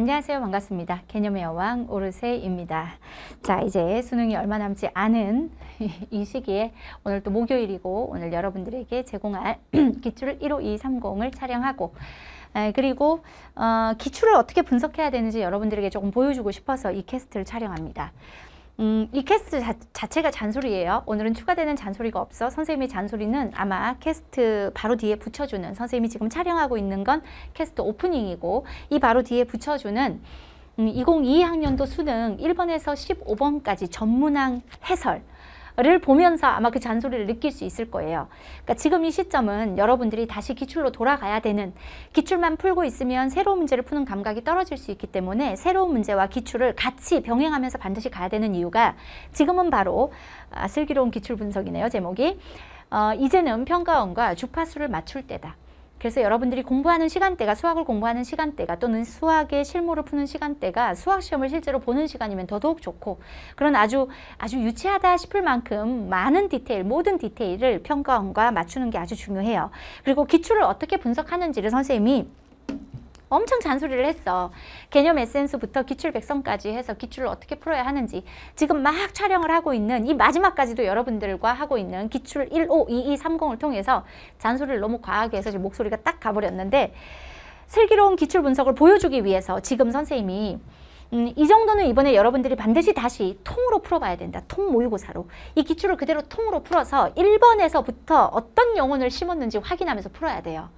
안녕하세요. 반갑습니다. 개념의 여왕 오르세입니다. 자, 이제 수능이 얼마 남지 않은 이 시기에 오늘 또 목요일이고 오늘 여러분들에게 제공할 기출 15230을 촬영하고 그리고 어, 기출을 어떻게 분석해야 되는지 여러분들에게 조금 보여주고 싶어서 이 캐스트를 촬영합니다. 음, 이 캐스트 자, 체가 잔소리예요. 오늘은 추가되는 잔소리가 없어. 선생님의 잔소리는 아마 캐스트 바로 뒤에 붙여주는 선생님이 지금 촬영하고 있는 건 캐스트 오프닝이고 이 바로 뒤에 붙여주는 음, 2022학년도 수능 1번에서 15번까지 전문항 해설 를 보면서 아마 그 잔소리를 느낄 수 있을 거예요. 그러니까 지금 이 시점은 여러분들이 다시 기출로 돌아가야 되는 기출만 풀고 있으면 새로운 문제를 푸는 감각이 떨어질 수 있기 때문에 새로운 문제와 기출을 같이 병행하면서 반드시 가야 되는 이유가 지금은 바로 아, 슬기로운 기출 분석이네요. 제목이 어, 이제는 평가원과 주파수를 맞출 때다. 그래서 여러분들이 공부하는 시간대가 수학을 공부하는 시간대가 또는 수학의 실무를 푸는 시간대가 수학 시험을 실제로 보는 시간이면 더더욱 좋고 그런 아주 아주 유치하다 싶을 만큼 많은 디테일 모든 디테일을 평가원과 맞추는 게 아주 중요해요. 그리고 기출을 어떻게 분석하는지를 선생님이 엄청 잔소리를 했어. 개념 에센스부터 기출 백성까지 해서 기출을 어떻게 풀어야 하는지 지금 막 촬영을 하고 있는 이 마지막까지도 여러분들과 하고 있는 기출 152230을 통해서 잔소리를 너무 과하게 해서 지금 목소리가 딱 가버렸는데 슬기로운 기출 분석을 보여주기 위해서 지금 선생님이 음, 이 정도는 이번에 여러분들이 반드시 다시 통으로 풀어봐야 된다. 통 모의고사로. 이 기출을 그대로 통으로 풀어서 1번에서부터 어떤 영혼을 심었는지 확인하면서 풀어야 돼요.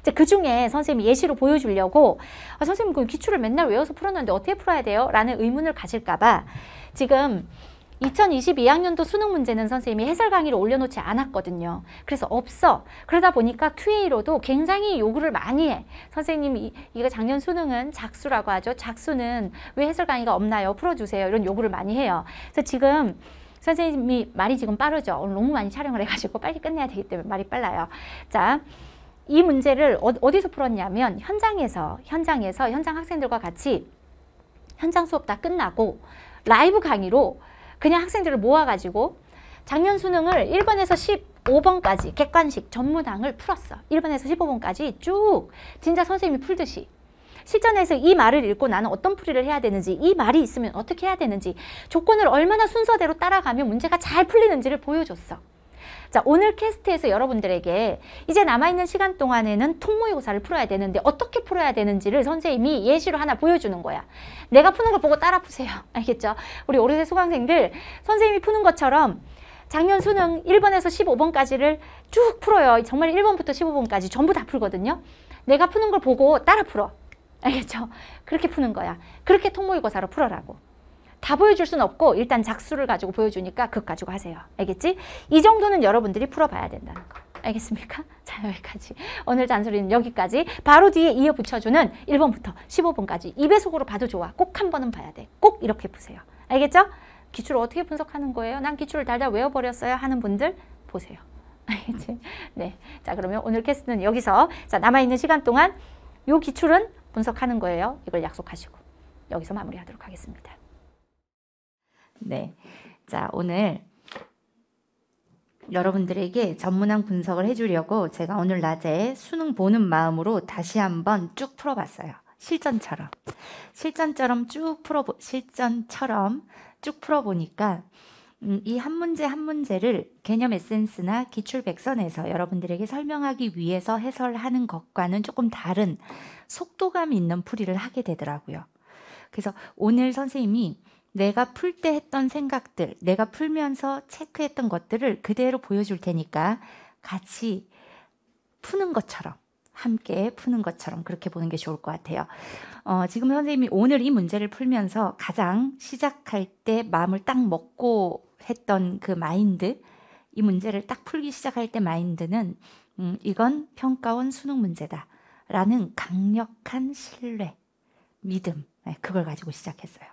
이제 그 중에 선생님이 예시로 보여주려고 아, 선생님 그 기출을 맨날 외워서 풀었는데 어떻게 풀어야 돼요? 라는 의문을 가질까봐 지금 2022학년도 수능 문제는 선생님이 해설 강의를 올려놓지 않았거든요. 그래서 없어. 그러다 보니까 QA로도 굉장히 요구를 많이 해. 선생님, 이, 이거 작년 수능은 작수라고 하죠. 작수는 왜 해설 강의가 없나요? 풀어주세요. 이런 요구를 많이 해요. 그래서 지금 선생님이 말이 지금 빠르죠. 오늘 너무 많이 촬영을 해가지고 빨리 끝내야 되기 때문에 말이 빨라요. 자. 이 문제를 어, 디서 풀었냐면 현장에서 현장에서 현장 학생들과 같이 현장 수업 다 끝나고 라이브 강의로 그냥 학생들을 모아가지고 작년 수능을 1번에서 15번까지 객관식 전문항을 풀었어. 1번에서 15번까지 쭉 진짜 선생님이 풀듯이 실전에서 이 말을 읽고 나는 어떤 풀이를 해야 되는지 이 말이 있으면 어떻게 해야 되는지 조건을 얼마나 순서대로 따라가면 문제가 잘 풀리는지를 보여줬어. 자, 오늘 캐스트에서 여러분들에게 이제 남아있는 시간 동안에는 통모의고사를 풀어야 되는데 어떻게 풀어야 되는지를 선생님이 예시로 하나 보여주는 거야. 내가 푸는 걸 보고 따라 푸세요. 알겠죠? 우리 오르세 수강생들 선생님이 푸는 것처럼 작년 수능 1번에서 15번까지를 쭉 풀어요. 정말 1번부터 15번까지 전부 다 풀거든요. 내가 푸는 걸 보고 따라 풀어. 알겠죠? 그렇게 푸는 거야. 그렇게 통모의고사로 풀어라고. 다 보여줄 수는 없고 일단 작수를 가지고 보여주니까 그것 가지고 하세요. 알겠지? 이 정도는 여러분들이 풀어봐야 된다는 거. 알겠습니까? 자 여기까지 오늘 잔소리는 여기까지 바로 뒤에 이어 붙여주는 1번부터 15번까지 2배속으로 봐도 좋아 꼭 한 번은 봐야 돼꼭 이렇게 보세요 알겠죠? 기출을 어떻게 분석하는 거예요? 난 기출을 달달 외워버렸어요 하는 분들 보세요 알겠지? 네. 자 그러면 오늘 캐스트는 여기서 자 남아있는 시간 동안 요 기출은 분석하는 거예요 이걸 약속하시고 여기서 마무리하도록 하겠습니다 네. 자, 오늘 여러분들에게 전문항 분석을 해주려고 제가 오늘 낮에 수능 보는 마음으로 다시 한번 쭉 풀어봤어요. 실전처럼. 실전처럼 쭉 풀어보, 실전처럼 쭉 풀어보니까 음, 이한 문제 한 문제를 개념 에센스나 기출 백선에서 여러분들에게 설명하기 위해서 해설하는 것과는 조금 다른 속도감 있는 풀이를 하게 되더라고요. 그래서 오늘 선생님이 내가 풀 때 했던 생각들, 내가 풀면서 체크했던 것들을 그대로 보여줄 테니까 같이 푸는 것처럼 함께 푸는 것처럼 그렇게 보는 게 좋을 것 같아요. 어, 지금 선생님이 오늘 이 문제를 풀면서 가장 시작할 때 마음을 딱 먹고 했던 그 마인드, 이 문제를 딱 풀기 시작할 때 마인드는 음, 이건 평가원 수능 문제다. 라는 강력한 신뢰, 믿음, 네, 그걸 가지고 시작했어요.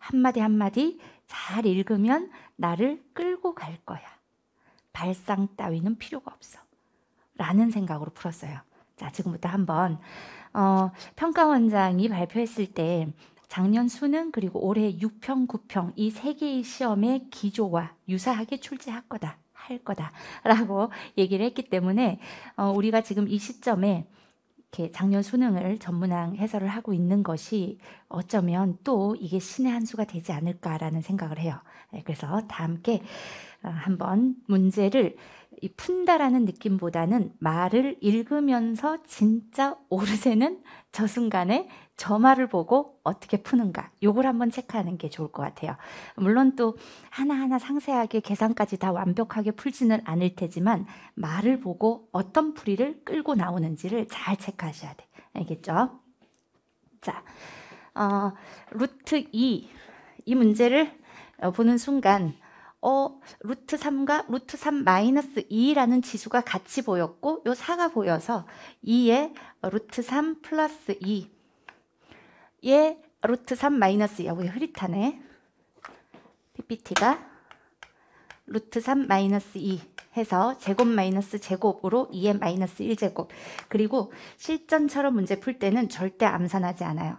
한마디 한마디 잘 읽으면 나를 끌고 갈 거야. 발상 따위는 필요가 없어. 라는 생각으로 풀었어요. 자, 지금부터 한번 어, 평가원장이 발표했을 때 작년 수능 그리고 올해 6평, 9평 이 세 개의 시험의 기조와 유사하게 출제할 거다. 할 거다라고 얘기를 했기 때문에 어, 우리가 지금 이 시점에 이렇게 작년 수능을 전문항 해설을 하고 있는 것이 어쩌면 또 이게 신의 한 수가 되지 않을까라는 생각을 해요. 네, 그래서 다 함께 어, 한번 문제를 푼다라는 느낌보다는 말을 읽으면서 진짜 오르세는 저 순간에 저 말을 보고 어떻게 푸는가 요걸 한번 체크하는 게 좋을 것 같아요. 물론 또 하나하나 상세하게 계산까지 다 완벽하게 풀지는 않을 테지만 말을 보고 어떤 풀이를 끌고 나오는지를 잘 체크하셔야 돼. 알겠죠? 자. 어, 루트 2, 이 문제를 어, 보는 순간 어, 루트 3과 루트 3 마이너스 2라는 지수가 같이 보였고 요 4가 보여서 2에 루트 3 플러스 2에 루트 3 마이너스 2 여기 흐릿하네 PPT가 루트 3 마이너스 2 해서 제곱 마이너스 제곱으로 2의 마이너스 1제곱 그리고 실전처럼 문제 풀 때는 절대 암산하지 않아요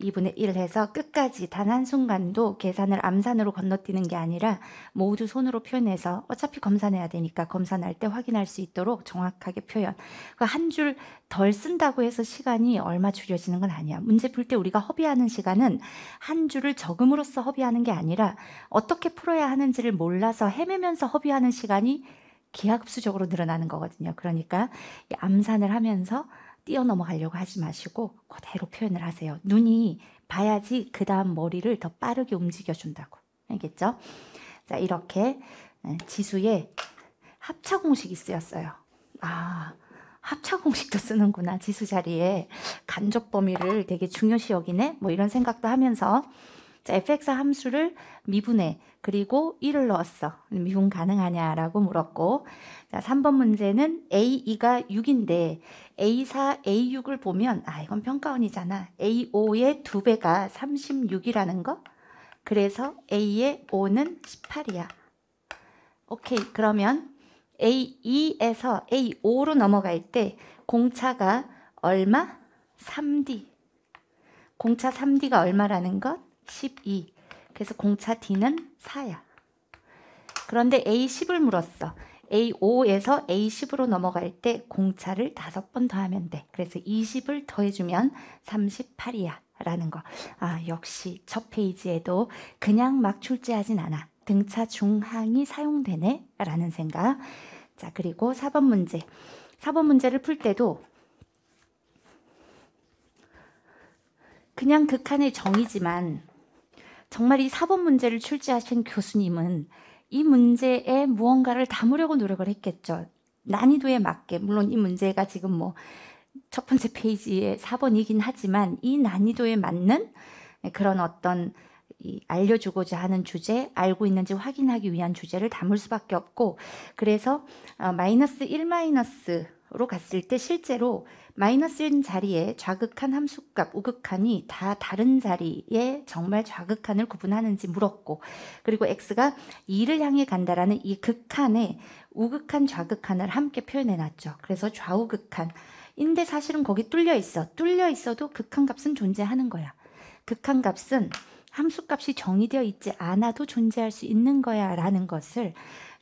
2분의 1 해서 끝까지 단 한순간도 계산을 암산으로 건너뛰는 게 아니라 모두 손으로 표현해서 어차피 검사 내야 되니까 검사 날 때 확인할 수 있도록 정확하게 표현. 그 한 줄덜 그러니까 쓴다고 해서 시간이 얼마 줄여지는 건 아니야. 문제 풀 때 우리가 허비하는 시간은 한 줄을 적음으로써 허비하는 게 아니라 어떻게 풀어야 하는지를 몰라서 헤매면서 허비하는 시간이 기하급수적으로 늘어나는 거거든요. 그러니까 암산을 하면서 뛰어넘어가려고 하지 마시고 그대로 표현을 하세요. 눈이 봐야지 그 다음 머리를 더 빠르게 움직여준다고. 알겠죠? 자, 이렇게 네, 지수의 합차 공식이 쓰였어요. 아, 합차 공식도 쓰는구나. 지수 자리에 간접 범위를 되게 중요시 여기네. 뭐 이런 생각도 하면서 자, fx 함수를 미분해 그리고 1을 넣었어. 미분 가능하냐라고 물었고 자, 3번 문제는 A2가 6인데 A4, A6을 보면 아 이건 평가원이잖아. A5의 2배가 36이라는 거. 그래서 A의 5는 18이야. 오케이 그러면 A2에서 A5로 넘어갈 때 공차가 얼마? 3D. 공차 3D가 얼마라는 것? 12. 그래서 공차 D는 4야. 그런데 A10을 물었어. A5에서 A10으로 넘어갈 때 공차를 5번 더하면 돼. 그래서 20을 더해주면 38이야. 라는 거. 아, 역시 첫 페이지에도 그냥 막 출제하진 않아. 등차 중항이 사용되네. 라는 생각. 자, 그리고 4번 문제. 4번 문제를 풀 때도 그냥 극한의 정이지만 정말 이 4번 문제를 출제하신 교수님은 이 문제에 무언가를 담으려고 노력을 했겠죠. 난이도에 맞게 물론 이 문제가 지금 뭐 첫 번째 페이지에 4번이긴 하지만 이 난이도에 맞는 그런 어떤 이 알려주고자 하는 주제, 알고 있는지 확인하기 위한 주제를 담을 수밖에 없고 그래서 어, 마이너스 1 마이너스 로 갔을 때 실제로 마이너스 1 자리에 좌극한 함수값 우극한이 다 다른 자리에 정말 좌극한을 구분하는지 물었고 그리고 x가 2를 향해 간다라는 이 극한에 우극한 좌극한을 함께 표현해 놨죠. 그래서 좌우극한 인데 사실은 거기 뚫려 있어. 뚫려 있어도 극한값은 존재하는 거야. 극한값은 함수값이 정의되어 있지 않아도 존재할 수 있는 거야 라는 것을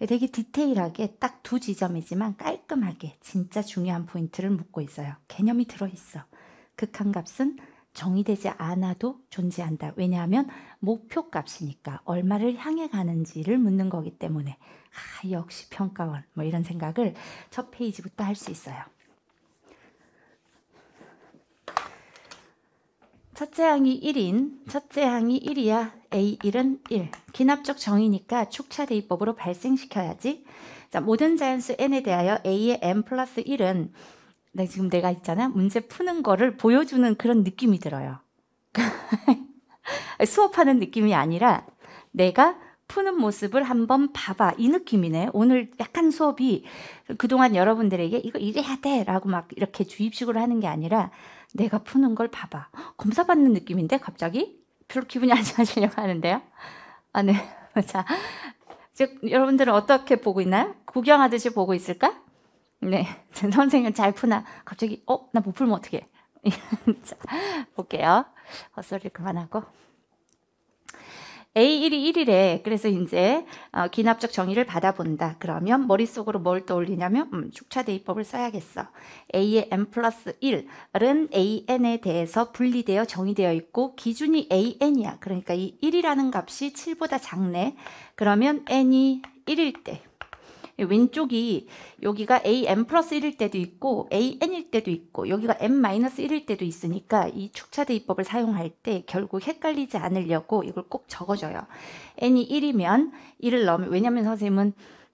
네, 되게 디테일하게 딱 두 지점이지만 깔끔하게 진짜 중요한 포인트를 묻고 있어요. 개념이 들어있어. 극한값은 정의되지 않아도 존재한다. 왜냐하면 목표 값이니까 얼마를 향해 가는지를 묻는 거기 때문에 아, 역시 평가원 뭐 이런 생각을 첫 페이지부터 할 수 있어요. 첫째 항이 1인, 첫째 항이 1이야. A1은 1. 기납적 정의니까 축차대입법으로 발생시켜야지. 자, 모든 자연수 n에 대하여 a의 n 플러스 1은 네, 지금 내가 있잖아. 문제 푸는 거를 보여주는 그런 느낌이 들어요. 수업하는 느낌이 아니라 내가 푸는 모습을 한번 봐봐. 이 느낌이네. 오늘 약간 수업이 그동안 여러분들에게 이거 이래야 돼. 라고 막 이렇게 주입식으로 하는 게 아니라 내가 푸는 걸 봐봐. 검사 받는 느낌인데, 갑자기? 별로 기분이 안 좋아지려고 하는데요. 아, 네. 자. 즉, 여러분들은 어떻게 보고 있나요? 구경하듯이 보고 있을까? 네. 선생님 잘 푸나? 갑자기, 어? 나 못 풀면 어떡해? 자, 볼게요. 헛소리 그만하고. A1이 1이래. 그래서 이제 어, 기납적 정의를 받아본다. 그러면 머릿속으로 뭘 떠올리냐면 음, 축차대입법을 써야겠어. A의 M 플러스 1은 AN에 대해서 분리되어 정의되어 있고 기준이 AN이야. 그러니까 이 1이라는 값이 7보다 작네. 그러면 N이 1일 때 예, 왼쪽이 여기가 am 플러스 1일 때도 있고 an일 때도 있고 여기가 m 마이너스 1일 때도 있으니까 이 축차대입법을 사용할 때 결국 헷갈리지 않으려고 이걸 꼭 적어줘요. n이 1이면 1을 넣으면 왜냐면 선생님은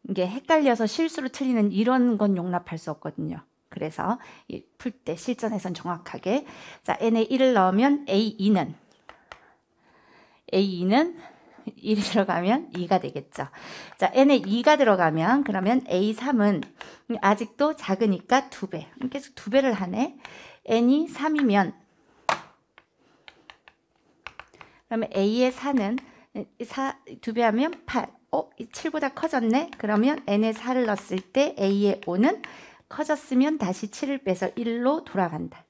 이게 헷갈려서 실수로 틀리는 이런 건 용납할 수 없거든요. 그래서 풀 때 실전에선 정확하게 자 n에 1을 넣으면 a2는 a2는 1이 들어가면 2가 되겠죠. 자, n에 2가 들어가면 그러면 a3은 아직도 작으니까 2배. 계속 2배를 하네. n이 3이면 그러면 a의 4는 4, 2배 하면 8. 어? 7보다 커졌네? 그러면 n에 4를 넣었을 때 a의 5는 커졌으면 다시 7을 빼서 1로 돌아간다.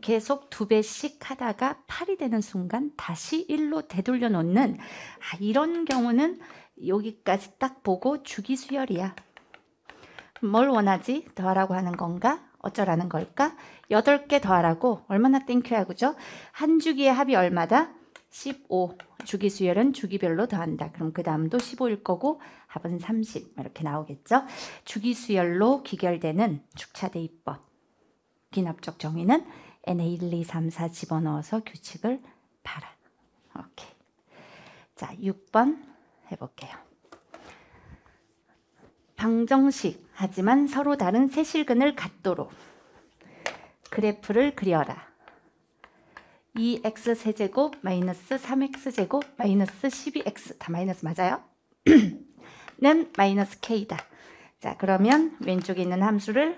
계속 두 배씩 하다가 8이 되는 순간 다시 1로 되돌려 놓는 아, 이런 경우는 여기까지 딱 보고 주기 수열이야. 뭘 원하지? 더하라고 하는 건가? 어쩌라는 걸까? 8개 더하라고 얼마나 땡큐야 그죠? 한 주기의 합이 얼마다? 15. 주기 수열은 주기별로 더한다. 그럼 그 다음도 15일 거고 합은 30 이렇게 나오겠죠. 주기 수열로 귀결되는 축차대입법. 귀납적 정의는 N1, 2, 3, 4 집어넣어서 규칙을 봐라. 오케이. 자, 6번 해볼게요. 방정식 하지만 서로 다른 세실근을 갖도록 그래프를 그려라. 2x 세제곱 마이너스 3x 제곱 마이너스 12x 다 마이너스 맞아요? 는 마이너스 k다. 자 그러면 왼쪽에 있는 함수를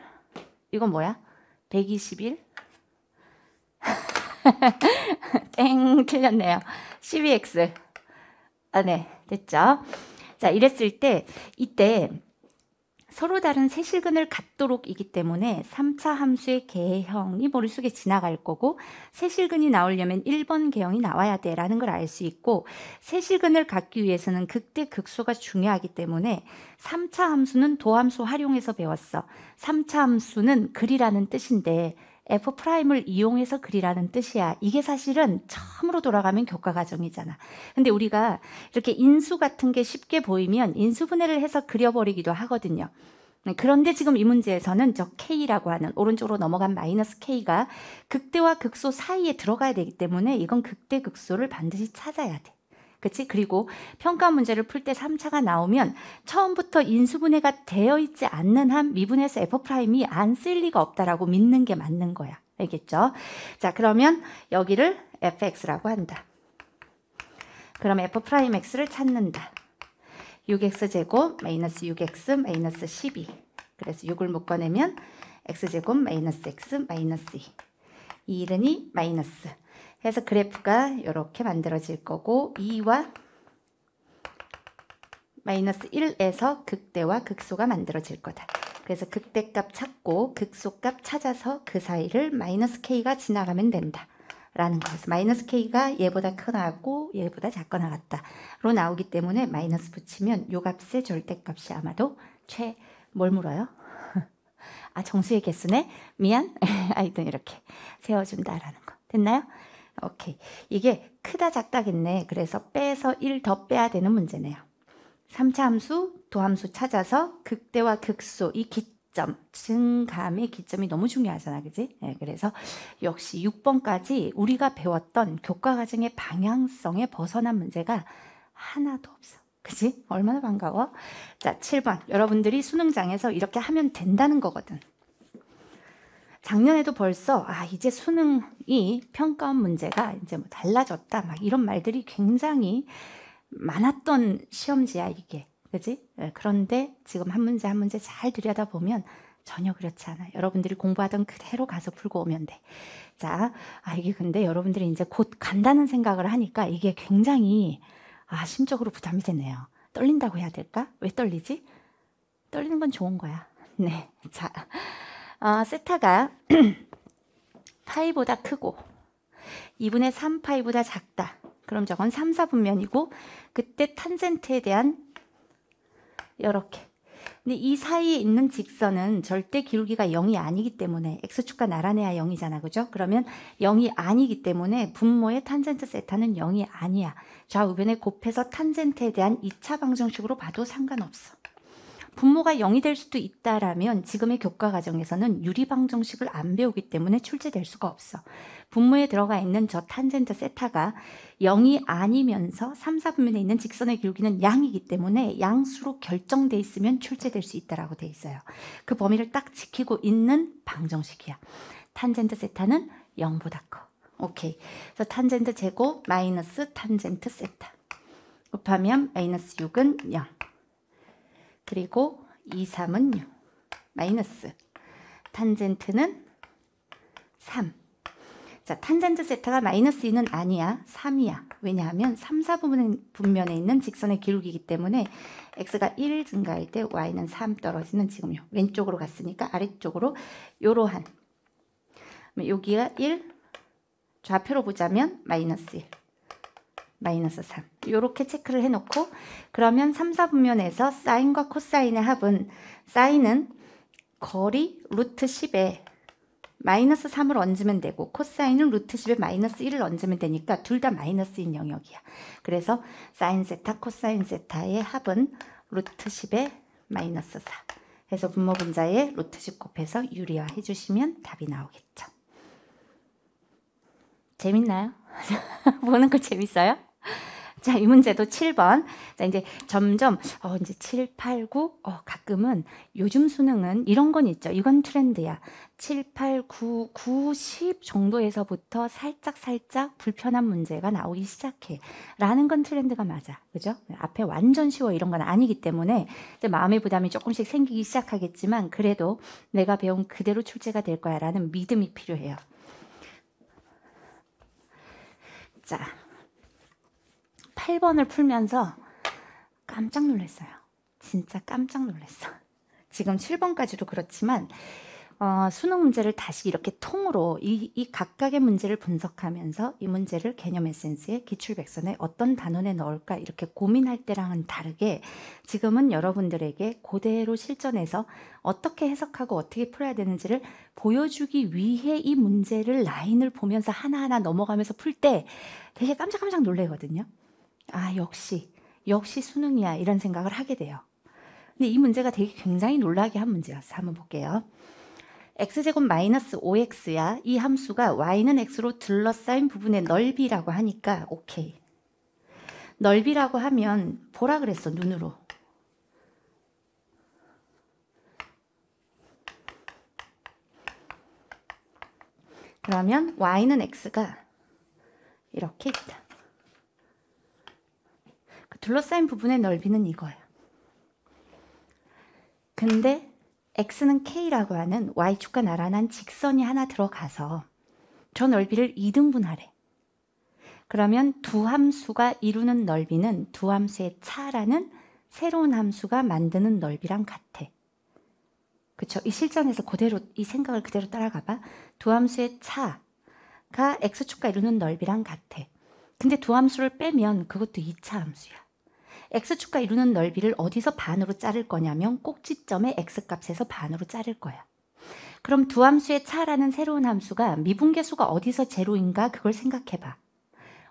이건 뭐야? 121 땡 틀렸네요. 12x. 아, 네. 됐죠? 자, 이랬을 때 이때 서로 다른 세실근을 갖도록 이기 때문에 3차 함수의 개형이 머릿속에 지나갈 거고 세실근이 나오려면 1번 개형이 나와야 돼라는 걸 알 수 있고 세실근을 갖기 위해서는 극대 극소가 중요하기 때문에 3차 함수는 도함수 활용해서 배웠어. 3차 함수는 글이라는 뜻인데 f 프라임을 이용해서 그리라는 뜻이야. 이게 사실은 처음으로 돌아가면 교과 과정이잖아. 근데 우리가 이렇게 인수 같은 게 쉽게 보이면 인수분해를 해서 그려버리기도 하거든요. 네, 그런데 지금 이 문제에서는 저 K라고 하는 오른쪽으로 넘어간 마이너스 K가 극대와 극소 사이에 들어가야 되기 때문에 이건 극대 극소를 반드시 찾아야 돼. 그치? 그리고 평가 문제를 풀 때 3차가 나오면 처음부터 인수분해가 되어 있지 않는 한 미분에서 F 프라임이 안 쓸 리가 없다라고 믿는 게 맞는 거야. 알겠죠? 자, 그러면 여기를 fx라고 한다. 그럼 f 프라임 x를 찾는다. 6x 제곱 마이너스 6x 마이너스 12. 그래서 6을 묶어내면 x제곱 마이너스 x 마이너스 2. 2 이르니 마이너스 그래서 그래프가 이렇게 만들어질 거고 2와 마이너스 1에서 극대와 극소가 만들어질 거다. 그래서 극대값 찾고 극소값 찾아서 그 사이를 마이너스 k가 지나가면 된다. 라는 거에서 마이너스 k가 얘보다 크나고 얘보다 작거나 같다로 나오기 때문에 마이너스 붙이면 요 값의 절대값이 아마도 최 뭘 물어요? 아 정수의 개수네? 미안? 하여튼 이렇게 세워준다라는 거. 됐나요? 오케이. 이게 크다 작다겠네. 그래서 빼서 1 더 빼야 되는 문제네요. 3차 함수, 도함수 찾아서 극대와 극소 이 기점, 증감의 기점이 너무 중요하잖아. 그지? 네, 그래서 역시 6번까지 우리가 배웠던 교과 과정의 방향성에 벗어난 문제가 하나도 없어. 그지? 얼마나 반가워? 자, 7번. 여러분들이 수능장에서 이렇게 하면 된다는 거거든. 작년에도 벌써 아 이제 수능이 평가원 문제가 이제 뭐 달라졌다 막 이런 말들이 굉장히 많았던 시험지야 이게 그지 예, 그런데 지금 한 문제 한 문제 잘 들여다 보면 전혀 그렇지 않아 여러분들이 공부하던 그대로 가서 풀고 오면 돼. 자, 아 이게 근데 여러분들이 이제 곧 간다는 생각을 하니까 이게 굉장히 아 심적으로 부담이 되네요. 떨린다고 해야 될까? 왜 떨리지? 떨리는 건 좋은 거야. 네, 자. 어, 세타가 파이보다 크고 2분의 3 파이보다 작다. 그럼 저건 3, 4분면이고 그때 탄젠트에 대한 이렇게 근데 이 사이에 있는 직선은 절대 기울기가 0이 아니기 때문에 x축과 나란해야 0이잖아. 그죠? 그러면 0이 아니기 때문에 분모의 탄젠트 세타는 0이 아니야. 좌우변에 곱해서 탄젠트에 대한 2차 방정식으로 봐도 상관없어. 분모가 0이 될 수도 있다라면 지금의 교과 과정에서는 유리방정식을 안 배우기 때문에 출제될 수가 없어. 분모에 들어가 있는 저 탄젠트 세타가 0이 아니면서 3, 4분면에 있는 직선의 길이는 양이기 때문에 양수로 결정돼 있으면 출제될 수 있다라고 돼 있어요. 그 범위를 딱 지키고 있는 방정식이야. 탄젠트 세타는 0보다 커. 오케이. 그래서 탄젠트 제곱 마이너스 탄젠트 세타. 곱하면 마이너스 6은 0. 그리고 2, 3은 6. 마이너스. 탄젠트는 3. 자, 탄젠트 세타가 마이너스 2는 아니야. 3이야. 왜냐하면 3, 4분면에 있는 직선의 기록이기 때문에 x가 1 증가할 때 y는 3 떨어지는 지금요. 왼쪽으로 갔으니까 아래쪽으로 요러한 여기가 1, 좌표로 보자면 마이너스 1. 마이너스 3 이렇게 체크를 해놓고 그러면 3, 4분면에서 사인과 코사인의 합은 사인은 거리 루트 10에 마이너스 3을 얹으면 되고 코사인은 루트 10에 마이너스 1을 얹으면 되니까 둘 다 마이너스인 영역이야. 그래서 사인 세타 코사인 세타의 합은 루트 10에 마이너스 4 해서 분모 분자에 루트 10 곱해서 유리화 해주시면 답이 나오겠죠. 재밌나요? 보는 거 재밌어요? 자, 이 문제도 7번. 자, 이제 점점 어 이제 7, 8, 9 어, 가끔은 요즘 수능은 이런 건 있죠. 이건 트렌드야. 7, 8, 9, 9, 10 정도에서부터 살짝 살짝 불편한 문제가 나오기 시작해. 라는 건 트렌드가 맞아. 그죠? 앞에 완전 쉬워 이런 건 아니기 때문에 이제 마음의 부담이 조금씩 생기기 시작하겠지만 그래도 내가 배운 그대로 출제가 될 거야라는 믿음이 필요해요. 자, 8번을 풀면서 깜짝 놀랐어요. 진짜 깜짝 놀랐어. 지금 7번까지도 그렇지만 어, 수능 문제를 다시 이렇게 통으로 이, 이 각각의 문제를 분석하면서 이 문제를 개념 에센스의 기출백선에 어떤 단원에 넣을까 이렇게 고민할 때랑은 다르게 지금은 여러분들에게 그대로 실전에서 어떻게 해석하고 어떻게 풀어야 되는지를 보여주기 위해 이 문제를 라인을 보면서 하나하나 넘어가면서 풀 때 되게 깜짝깜짝 놀래거든요. 아, 역시, 역시 수능이야. 이런 생각을 하게 돼요. 근데 이 문제가 되게 굉장히 놀라게 한 문제였어. 한번 볼게요. x제곱 마이너스 5x야. 이 함수가 y는 x로 둘러싸인 부분의 넓이라고 하니까 오케이. 넓이라고 하면 보라 그랬어, 눈으로. 그러면 y는 x가 이렇게 있다. 둘러싸인 부분의 넓이는 이거야 근데 x는 k라고 하는 y축과 나란한 직선이 하나 들어가서 저 넓이를 2등분하래. 그러면 두 함수가 이루는 넓이는 두 함수의 차라는 새로운 함수가 만드는 넓이랑 같아. 그쵸? 이 실전에서 그대로 이 생각을 그대로 따라가봐. 두 함수의 차가 x축과 이루는 넓이랑 같아. 근데 두 함수를 빼면 그것도 2차 함수야. x축과 이루는 넓이를 어디서 반으로 자를 거냐면 꼭지점의 x값에서 반으로 자를 거야. 그럼 두 함수의 차라는 새로운 함수가 미분계수가 어디서 제로인가 그걸 생각해봐.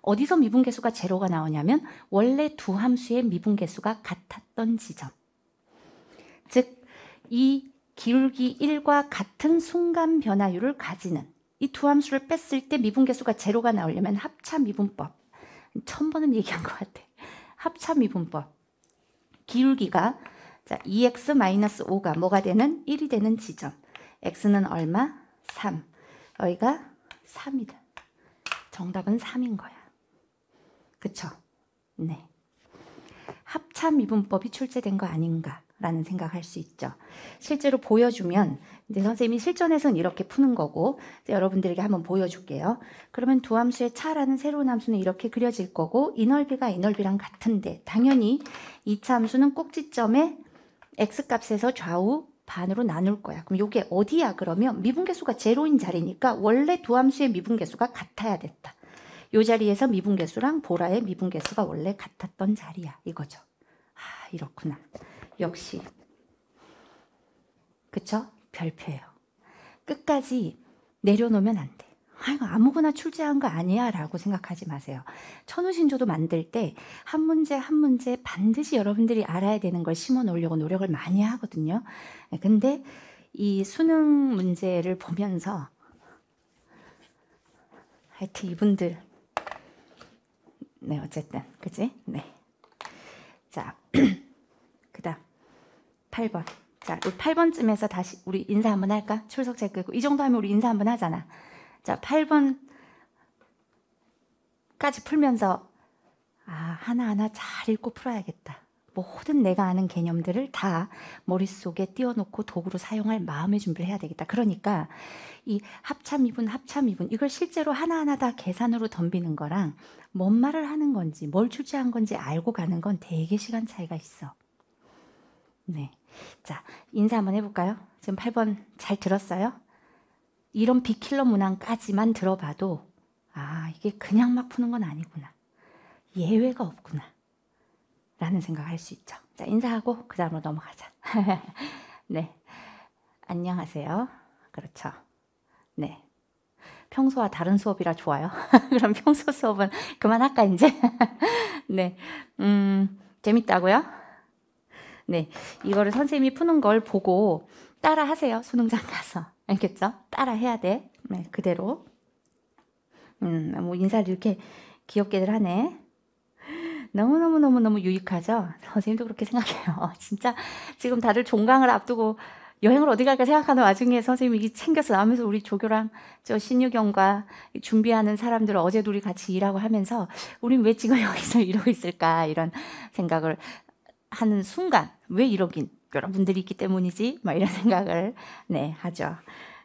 어디서 미분계수가 제로가 나오냐면 원래 두 함수의 미분계수가 같았던 지점. 즉, 이 기울기 1과 같은 순간 변화율을 가지는 이 두 함수를 뺐을 때 미분계수가 제로가 나오려면 합차 미분법. 천 번은 얘기한 것 같아. 합참 미분법. 기울기가 자, 2x-5가 뭐가 되는? 1이 되는 지점. x는 얼마? 3. 여기가 3이다. 정답은 3인 거야. 그쵸? 네. 합참 미분법이 출제된 거 아닌가? 라는 생각할 수 있죠. 실제로 보여주면 이제 선생님이 실전에서는 이렇게 푸는 거고 여러분들에게 한번 보여줄게요. 그러면 두 함수의 차라는 새로운 함수는 이렇게 그려질 거고 이넓이가이넓이랑 같은데 당연히 이차 함수는 꼭지점에 x값에서 좌우 반으로 나눌 거야. 그럼 이게 어디야 그러면 미분계수가 제로인 자리니까 원래 두 함수의 미분계수가 같아야 됐다. 이 자리에서 미분계수랑 보라의 미분계수가 원래 같았던 자리야 이거죠. 아 이렇구나. 역시 그쵸? 별표예요. 끝까지 내려놓으면 안 돼. 아이고 아무거나 출제한 거 아니야 라고 생각하지 마세요. 천우신조도 만들 때 한 문제 한 문제 반드시 여러분들이 알아야 되는 걸 심어 놓으려고 노력을 많이 하거든요. 네, 근데 이 수능 문제를 보면서 하여튼 이분들 네 어쨌든 그지? 네. 자 그다음 8번. 자, 8번쯤에서 다시 우리 인사 한번 할까? 출석 체크고 이 정도 하면 우리 인사 한번 하잖아. 자, 8번까지 풀면서 아, 하나하나 잘 읽고 풀어야겠다. 모든 내가 아는 개념들을 다 머릿속에 띄워놓고 도구로 사용할 마음의 준비를 해야 되겠다. 그러니까 이 합참 이분, 합참 이분, 이걸 실제로 하나하나 다 계산으로 덤비는 거랑 뭔 말을 하는 건지, 뭘 출제한 건지 알고 가는 건 되게 시간 차이가 있어. 네. 자, 인사 한번 해볼까요? 지금 8번 잘 들었어요? 이런 비킬러 문항까지만 들어봐도 아, 이게 그냥 막 푸는 건 아니구나. 예외가 없구나. 라는 생각을 할수 있죠. 자, 인사하고 그 다음으로 넘어가자. 네. 안녕하세요. 그렇죠. 네. 평소와 다른 수업이라 좋아요. 그럼 평소 수업은 그만할까, 이제? 네. 음, 재밌다고요? 네, 이거를 선생님이 푸는 걸 보고 따라 하세요. 수능장 가서. 알겠죠? 따라 해야 돼. 네, 그대로. 음, 뭐 인사를 이렇게 귀엽게들 하네. 너무너무너무너무 유익하죠? 선생님도 그렇게 생각해요. 어, 진짜 지금 다들 종강을 앞두고 여행을 어디 갈까 생각하는 와중에 선생님이 챙겨서 나오면서 우리 조교랑 저 신유경과 준비하는 사람들 어제 둘이 같이 일하고 하면서 우린 왜 지금 여기서 이러고 있을까 이런 생각을 하는 순간 왜 이러긴 여러분들이 있기 때문이지 막 이런 생각을 네 하죠.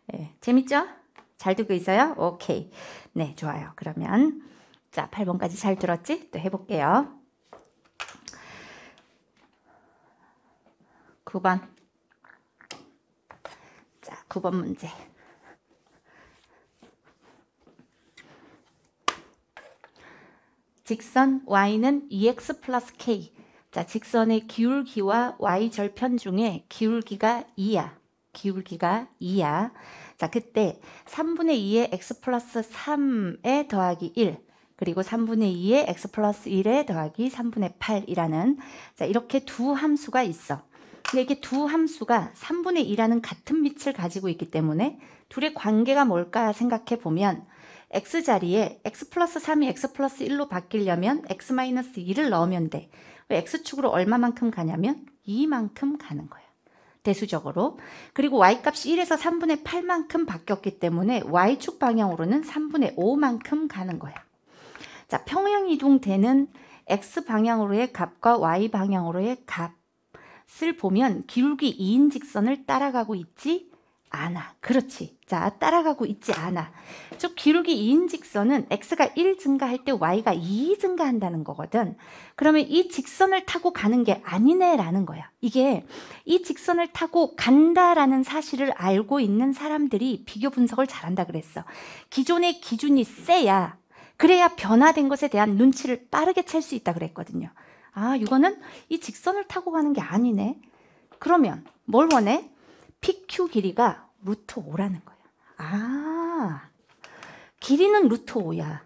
네, 재밌죠? 잘 듣고 있어요? 오케이. 네, 좋아요. 그러면 자, 8번까지 잘 들었지? 또 해볼게요. 9번. 자, 9번 문제. 직선 y는 ex 플러스 k 자, 직선의 기울기와 y절편 중에 기울기가 2야. 기울기가 2야. 자, 그때 3분의 2에 x 플러스 3에 더하기 1. 그리고 3분의 2에 x 플러스 1에 더하기 3분의 8이라는 자 이렇게 두 함수가 있어. 근데 이게 두 함수가 3분의 2라는 같은 밑을 가지고 있기 때문에 둘의 관계가 뭘까 생각해 보면 x 자리에 x 플러스 3이 x 플러스 1로 바뀌려면 x 마이너스 2를 넣으면 돼. 그 x축으로 얼마만큼 가냐면 2만큼 가는 거예요. 대수적으로. 그리고 y값이 1에서 3분의 8만큼 바뀌었기 때문에 y축 방향으로는 3분의 5만큼 가는 거야. 자, 평행이동되는 x 방향으로의 값과 y 방향으로의 값을 보면 기울기 2인 직선을 따라가고 있지 않아. 그렇지. 자, 따라가고 있지 않아. 즉, 기록이 2인 직선은 x가 1 증가할 때 y가 2 증가한다는 거거든. 그러면 이 직선을 타고 가는 게 아니네라는 거야. 이게 이 직선을 타고 간다라는 사실을 알고 있는 사람들이 비교 분석을 잘한다 그랬어. 기존의 기준이 세야, 그래야 변화된 것에 대한 눈치를 빠르게 챌 수 있다 그랬거든요. 아, 이거는 이 직선을 타고 가는 게 아니네. 그러면 뭘 원해? PQ 길이가 루트 5라는 거야. 아, 길이는 루트 5야.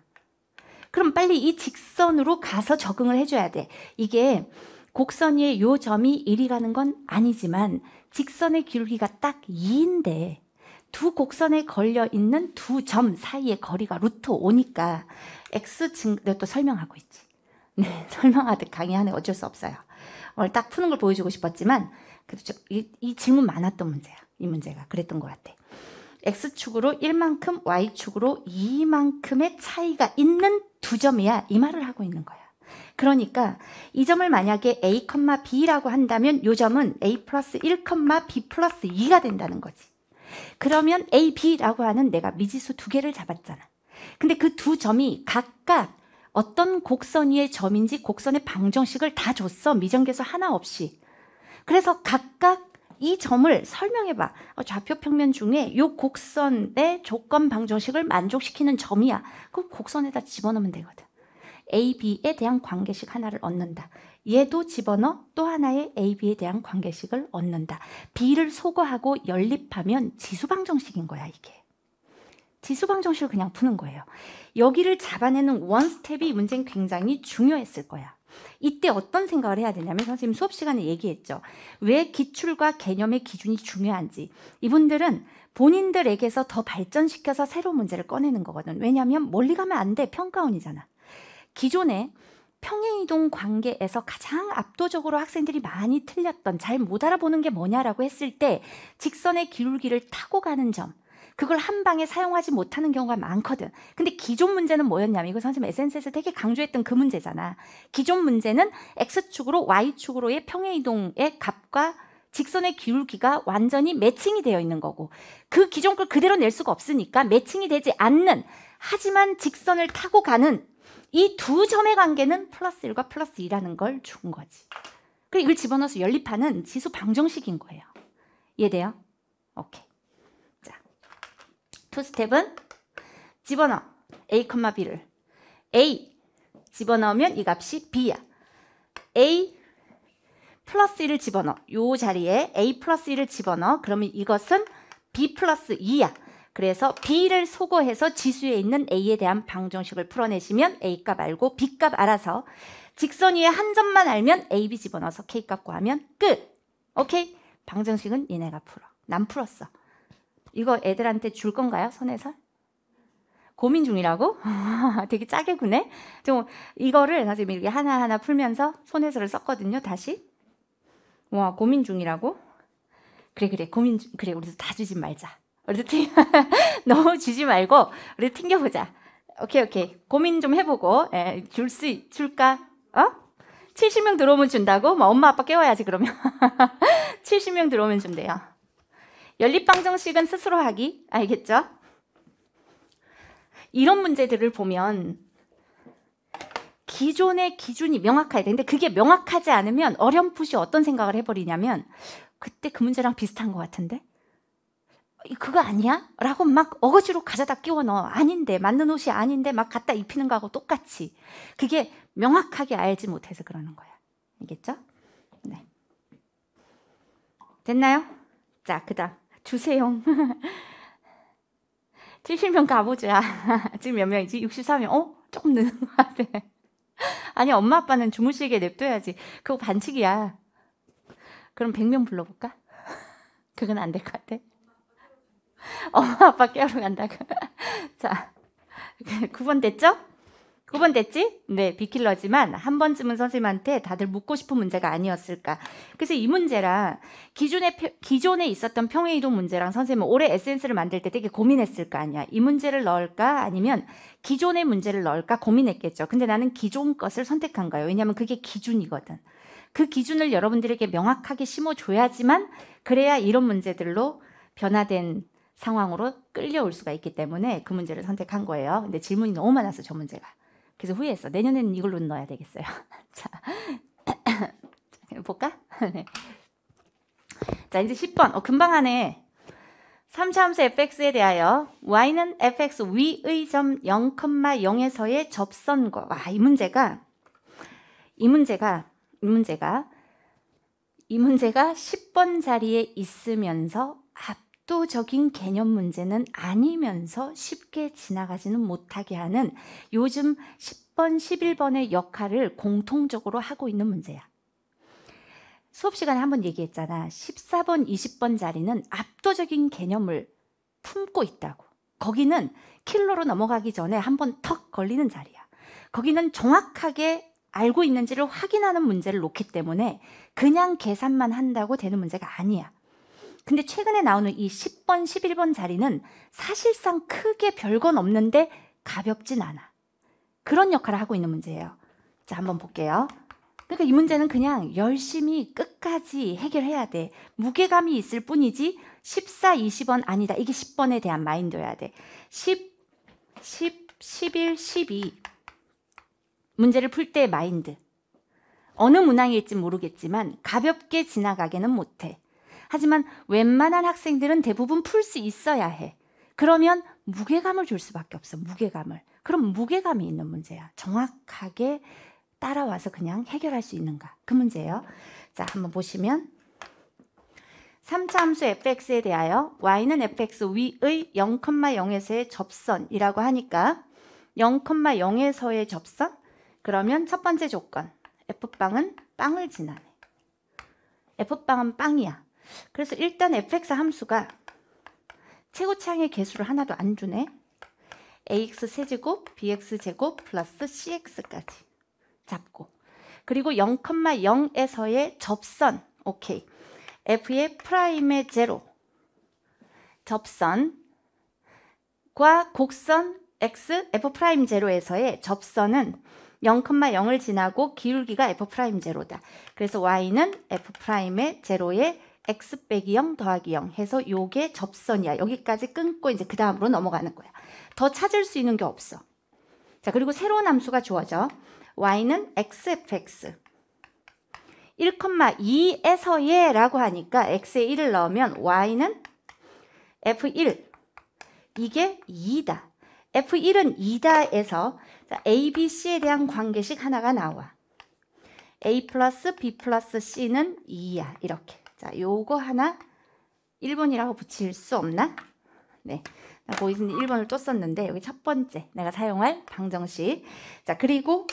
그럼 빨리 이 직선으로 가서 적응을 해줘야 돼. 이게 곡선 위에 요 점이 1이라는 건 아니지만 직선의 길이가 딱 2인데 두 곡선에 걸려 있는 두 점 사이의 거리가 루트 5니까 x 증 내가 또 설명하고 있지. 네, 설명하듯 강의하는 어쩔 수 없어요. 오늘 딱 푸는 걸 보여주고 싶었지만 그래서 이, 이 질문 많았던 문제야. 이 문제가 그랬던 것 같아. x축으로 1만큼, y축으로 2만큼의 차이가 있는 두 점이야. 이 말을 하고 있는 거야. 그러니까 이 점을 만약에 a, b라고 한다면 요 점은 a 플러스 1, b 플러스 2가 된다는 거지. 그러면 a, b라고 하는 내가 미지수 두 개를 잡았잖아. 근데 그 두 점이 각각 어떤 곡선 위의 점인지 곡선의 방정식을 다 줬어. 미정계수 하나 없이. 그래서 각각 이 점을 설명해봐. 어, 좌표 평면 중에 요 곡선 의 조건 방정식을 만족시키는 점이야. 그 곡선에다 집어넣으면 되거든. A, B에 대한 관계식 하나를 얻는다. 얘도 집어넣어 또 하나의 A, B에 대한 관계식을 얻는다. B를 소거하고 연립하면 지수방정식인 거야 이게. 지수방정식을 그냥 푸는 거예요. 여기를 잡아내는 원 스텝이 문제는 굉장히 중요했을 거야. 이때 어떤 생각을 해야 되냐면 선생님 수업 시간에 얘기했죠. 왜 기출과 개념의 기준이 중요한지 이분들은 본인들에게서 더 발전시켜서 새로운 문제를 꺼내는 거거든. 왜냐하면 멀리 가면 안 돼. 평가원이잖아. 기존에 평행이동 관계에서 가장 압도적으로 학생들이 많이 틀렸던 잘 못 알아보는 게 뭐냐라고 했을 때 직선의 기울기를 타고 가는 점 그걸 한 방에 사용하지 못하는 경우가 많거든. 근데 기존 문제는 뭐였냐면 이거 선생님 에센스에서 되게 강조했던 그 문제잖아. 기존 문제는 x축으로 y축으로의 평행 이동의 값과 직선의 기울기가 완전히 매칭이 되어 있는 거고 그 기존 걸 그대로 낼 수가 없으니까 매칭이 되지 않는 하지만 직선을 타고 가는 이 두 점의 관계는 플러스 1과 플러스 2라는 걸 준 거지. 그리고 이걸 집어넣어서 연립하는 지수 방정식인 거예요. 이해돼요? 오케이. 투스텝은 집어넣어 a, b를 a 집어넣으면 이 값이 b야 a 플러스 1을 집어넣어 요 자리에 a 플러스 1을 집어넣어 그러면 이것은 b 플러스 2야 그래서 b를 소거해서 지수에 있는 a에 대한 방정식을 풀어내시면 a값 알고 b값 알아서 직선 위에 한 점만 알면 a, b 집어넣어서 k값 구하면 끝 오케이? 방정식은 얘네가 풀어 난 풀었어 이거 애들한테 줄 건가요? 손해설 고민 중이라고? 되게 짜게 구네. 좀 이거를 선생님이 이렇게 하나하나 풀면서 손해설을 썼거든요. 다시. 와, 고민 중이라고? 그래 그래. 고민 중. 그래. 우리도 다 주지 말자. 우리도 튕... 너무 주지 말고 우리 튕겨 보자. 오케이, 오케이. 고민 좀해 보고. 예, 줄수 줄까? 어? 70명 들어오면 준다고? 뭐 엄마 아빠 깨워야지 그러면. 70명 들어오면 준대요. 연립방정식은 스스로 하기 알겠죠? 이런 문제들을 보면 기존의 기준이 명확해야 되는데 그게 명확하지 않으면 어렴풋이 어떤 생각을 해버리냐면 그때 그 문제랑 비슷한 것 같은데 그거 아니야? 라고 막 어거지로 가져다 끼워 넣어 아닌데 맞는 옷이 아닌데 막 갖다 입히는 거하고 똑같이 그게 명확하게 알지 못해서 그러는 거야 알겠죠? 네 됐나요? 자 그다음 주세요. 70명 가보자. 지금 몇 명이지? 63명. 어? 조금 늦은 것 같아. 아니, 엄마 아빠는 주무시게 냅둬야지. 그거 반칙이야. 그럼 100명 불러볼까? 그건 안 될 것 같아. 엄마 아빠 깨우러 간다고. 자, 9번 됐죠? 9번 됐지? 네, 비킬러지만 한 번쯤은 선생님한테 다들 묻고 싶은 문제가 아니었을까. 그래서 이 문제랑 기존에, 기존에 있었던 평행이동 문제랑 선생님은 올해 에센스를 만들 때 되게 고민했을 거 아니야. 이 문제를 넣을까? 아니면 기존의 문제를 넣을까? 고민했겠죠. 근데 나는 기존 것을 선택한 거예요. 왜냐하면 그게 기준이거든. 그 기준을 여러분들에게 명확하게 심어줘야지만 그래야 이런 문제들로 변화된 상황으로 끌려올 수가 있기 때문에 그 문제를 선택한 거예요. 근데 질문이 너무 많아서저 문제가. 그래서 후회했어. 내년에는 이걸로 넣어야 되겠어요. 자, 볼까? 네. 자, 이제 10번. 어, 금방 하네. 삼차함수 fx에 대하여 y는 fx 위의 점 0,0에서의 접선과 와, 이 문제가 이 문제가 이 문제가 이 문제가 10번 자리에 있으면서 앞 압도적인 개념 문제는 아니면서 쉽게 지나가지는 못하게 하는 요즘 10번, 11번의 역할을 공통적으로 하고 있는 문제야. 수업 시간에 한번 얘기했잖아. 14번, 20번 자리는 압도적인 개념을 품고 있다고. 거기는 킬러로 넘어가기 전에 한번 턱 걸리는 자리야. 거기는 정확하게 알고 있는지를 확인하는 문제를 놓기 때문에 그냥 계산만 한다고 되는 문제가 아니야. 근데 최근에 나오는 이 10번, 11번 자리는 사실상 크게 별건 없는데 가볍진 않아. 그런 역할을 하고 있는 문제예요. 자, 한번 볼게요. 그러니까 이 문제는 그냥 열심히 끝까지 해결해야 돼. 무게감이 있을 뿐이지 14, 20원 아니다. 이게 10번에 대한 마인드여야 돼. 10, 10, 11, 12 문제를 풀 때의 마인드. 어느 문항일지 모르겠지만 가볍게 지나가게는 못해. 하지만 웬만한 학생들은 대부분 풀 수 있어야 해. 그러면 무게감을 줄 수밖에 없어. 무게감을. 그럼 무게감이 있는 문제야. 정확하게 따라와서 그냥 해결할 수 있는가? 그 문제예요. 자, 한번 보시면 3차 함수 fx에 대하여 y는 fx 위의 0,0에서의 접선이라고 하니까 0,0에서의 접선? 그러면 첫 번째 조건 F빵은 빵을 지나네 F빵은 빵이야 그래서 일단 fx 함수가 최고창의 개수를 하나도 안 주네. ax 세제곱, bx 제곱 플러스 cx까지 잡고 그리고 0,0에서의 접선 오케이 f의 프라임의 제로 접선과 곡선 x f 프라임 제로에서의 접선은 0,0을 지나고 기울기가 f 프라임 제로다. 그래서 y는 f 프라임의 제로의 x 빼기 0 더하기 0 해서 요게 접선이야. 여기까지 끊고 이제 그 다음으로 넘어가는 거야. 더 찾을 수 있는 게 없어. 자 그리고 새로운 함수가 주어져. y는 xfx 1,2에서 예 라고 하니까 x에 1을 넣으면 y는 f1 이게 2다. f1은 2다에서 a, b, c에 대한 관계식 하나가 나와. a 플러스 b 플러스 c는 2야 이렇게. 자, 요거 하나 1번이라고 붙일 수 없나? 네. 보이슨 뭐 1번을 또 썼는데 여기 첫 번째 내가 사용할 방정식. 자, 그리고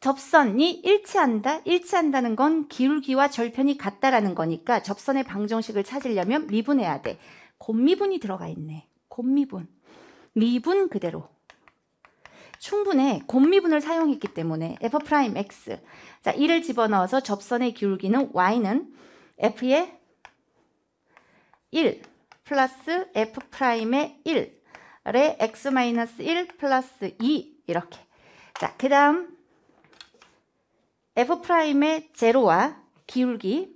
접선이 일치한다. 일치한다는 건 기울기와 절편이 같다라는 거니까 접선의 방정식을 찾으려면 미분해야 돼. 곱미분이 들어가 있네. 곱미분. 미분 그대로. 충분해. 곱미분을 사용했기 때문에 f 프라임 x. 자, 이를 집어넣어서 접선의 기울기는 y는 F의 1 플러스 F 프라임의 1의 X 마이너스 1 플러스 2 이렇게 자그 다음 F 프라임의 제로와 기울기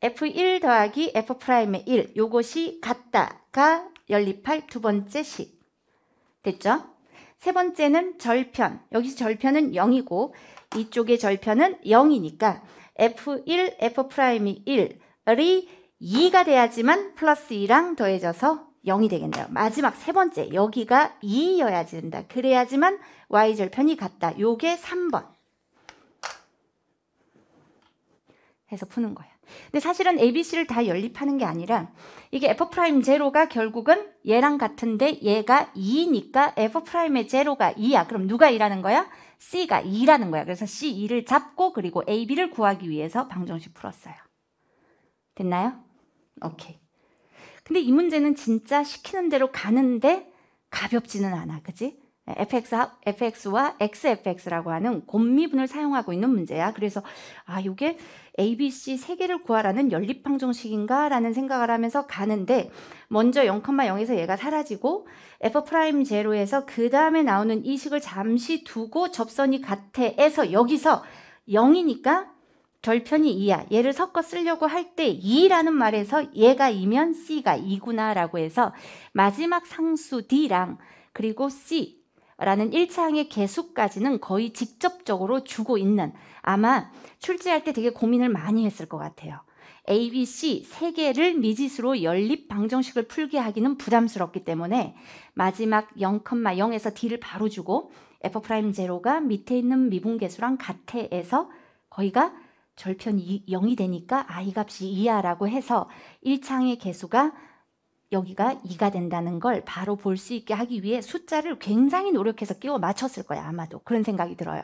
F1 더하기 F 프라임의 1 요것이 같다가 연립할 두 번째 식 됐죠? 세 번째는 절편 여기서 절편은 0이고 이쪽의 절편은 0이니까 F1, F'이 1이 2가 돼야지만 플러스 2랑 더해져서 0이 되겠네요. 마지막 세 번째 여기가 2여야 된다. 그래야지만 y절편이 같다. 요게 3번 해서 푸는 거야. 근데 사실은 ABC를 다 연립하는 게 아니라 이게 F'제로가 결국은 얘랑 같은데 얘가 2니까 F'의 제로가 2야. 그럼 누가 2라는 거야? C가 2라는 거야. 그래서 C2를 잡고 그리고 A, B를 구하기 위해서 방정식 풀었어요. 됐나요? 오케이. 근데 이 문제는 진짜 시키는 대로 가는데 가볍지는 않아. 그지? FX, FX와 XFX라고 하는 곰미분을 사용하고 있는 문제야. 그래서 아요게 ABC 세 개를 구하라는 연립방정식인가라는 생각을 하면서 가는데 먼저 0,0에서 얘가 사라지고 f 프라임 제로에서 그 다음에 나오는 이 식을 잠시 두고 접선이 같애에서 여기서 0이니까 절편이 2야. 얘를 섞어 쓰려고 할 때 2라는 말에서 얘가 2면 C가 2구나라고 해서 마지막 상수 D랑 그리고 C 라는 1창의 개수까지는 거의 직접적으로 주고 있는 아마 출제할 때 되게 고민을 많이 했을 것 같아요. A, B, C 세 개를 미지수로 연립 방정식을 풀게 하기는 부담스럽기 때문에 마지막 0,0에서 D를 바로 주고 F 프라임 제로가 밑에 있는 미분계수랑 같애해서 거기가 절편 0이 되니까 i 값이 이하라고 해서 1창의 개수가 여기가 2가 된다는 걸 바로 볼 수 있게 하기 위해 숫자를 굉장히 노력해서 끼워 맞췄을 거야 아마도 그런 생각이 들어요.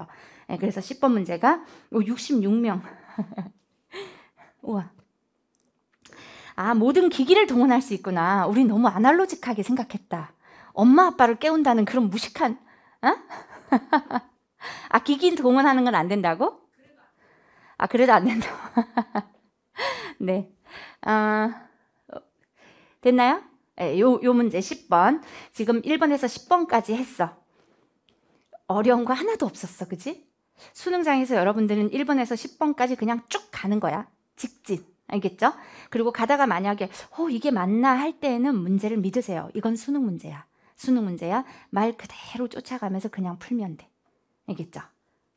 예, 그래서 10번 문제가 66명. 우와. 아 모든 기기를 동원할 수 있구나. 우리 너무 아날로직하게 생각했다. 엄마 아빠를 깨운다는 그런 무식한. 어? 아 기기 동원하는 건 안 된다고? 아 그래도 안 된다. 네. 어... 됐나요? 예, 요, 요 문제 10번. 지금 1번에서 10번까지 했어. 어려운 거 하나도 없었어. 그지? 수능장에서 여러분들은 1번에서 10번까지 그냥 쭉 가는 거야. 직진. 알겠죠? 그리고 가다가 만약에 어 이게 맞나 할 때에는 문제를 믿으세요. 이건 수능 문제야. 수능 문제야. 말 그대로 쫓아가면서 그냥 풀면 돼. 알겠죠?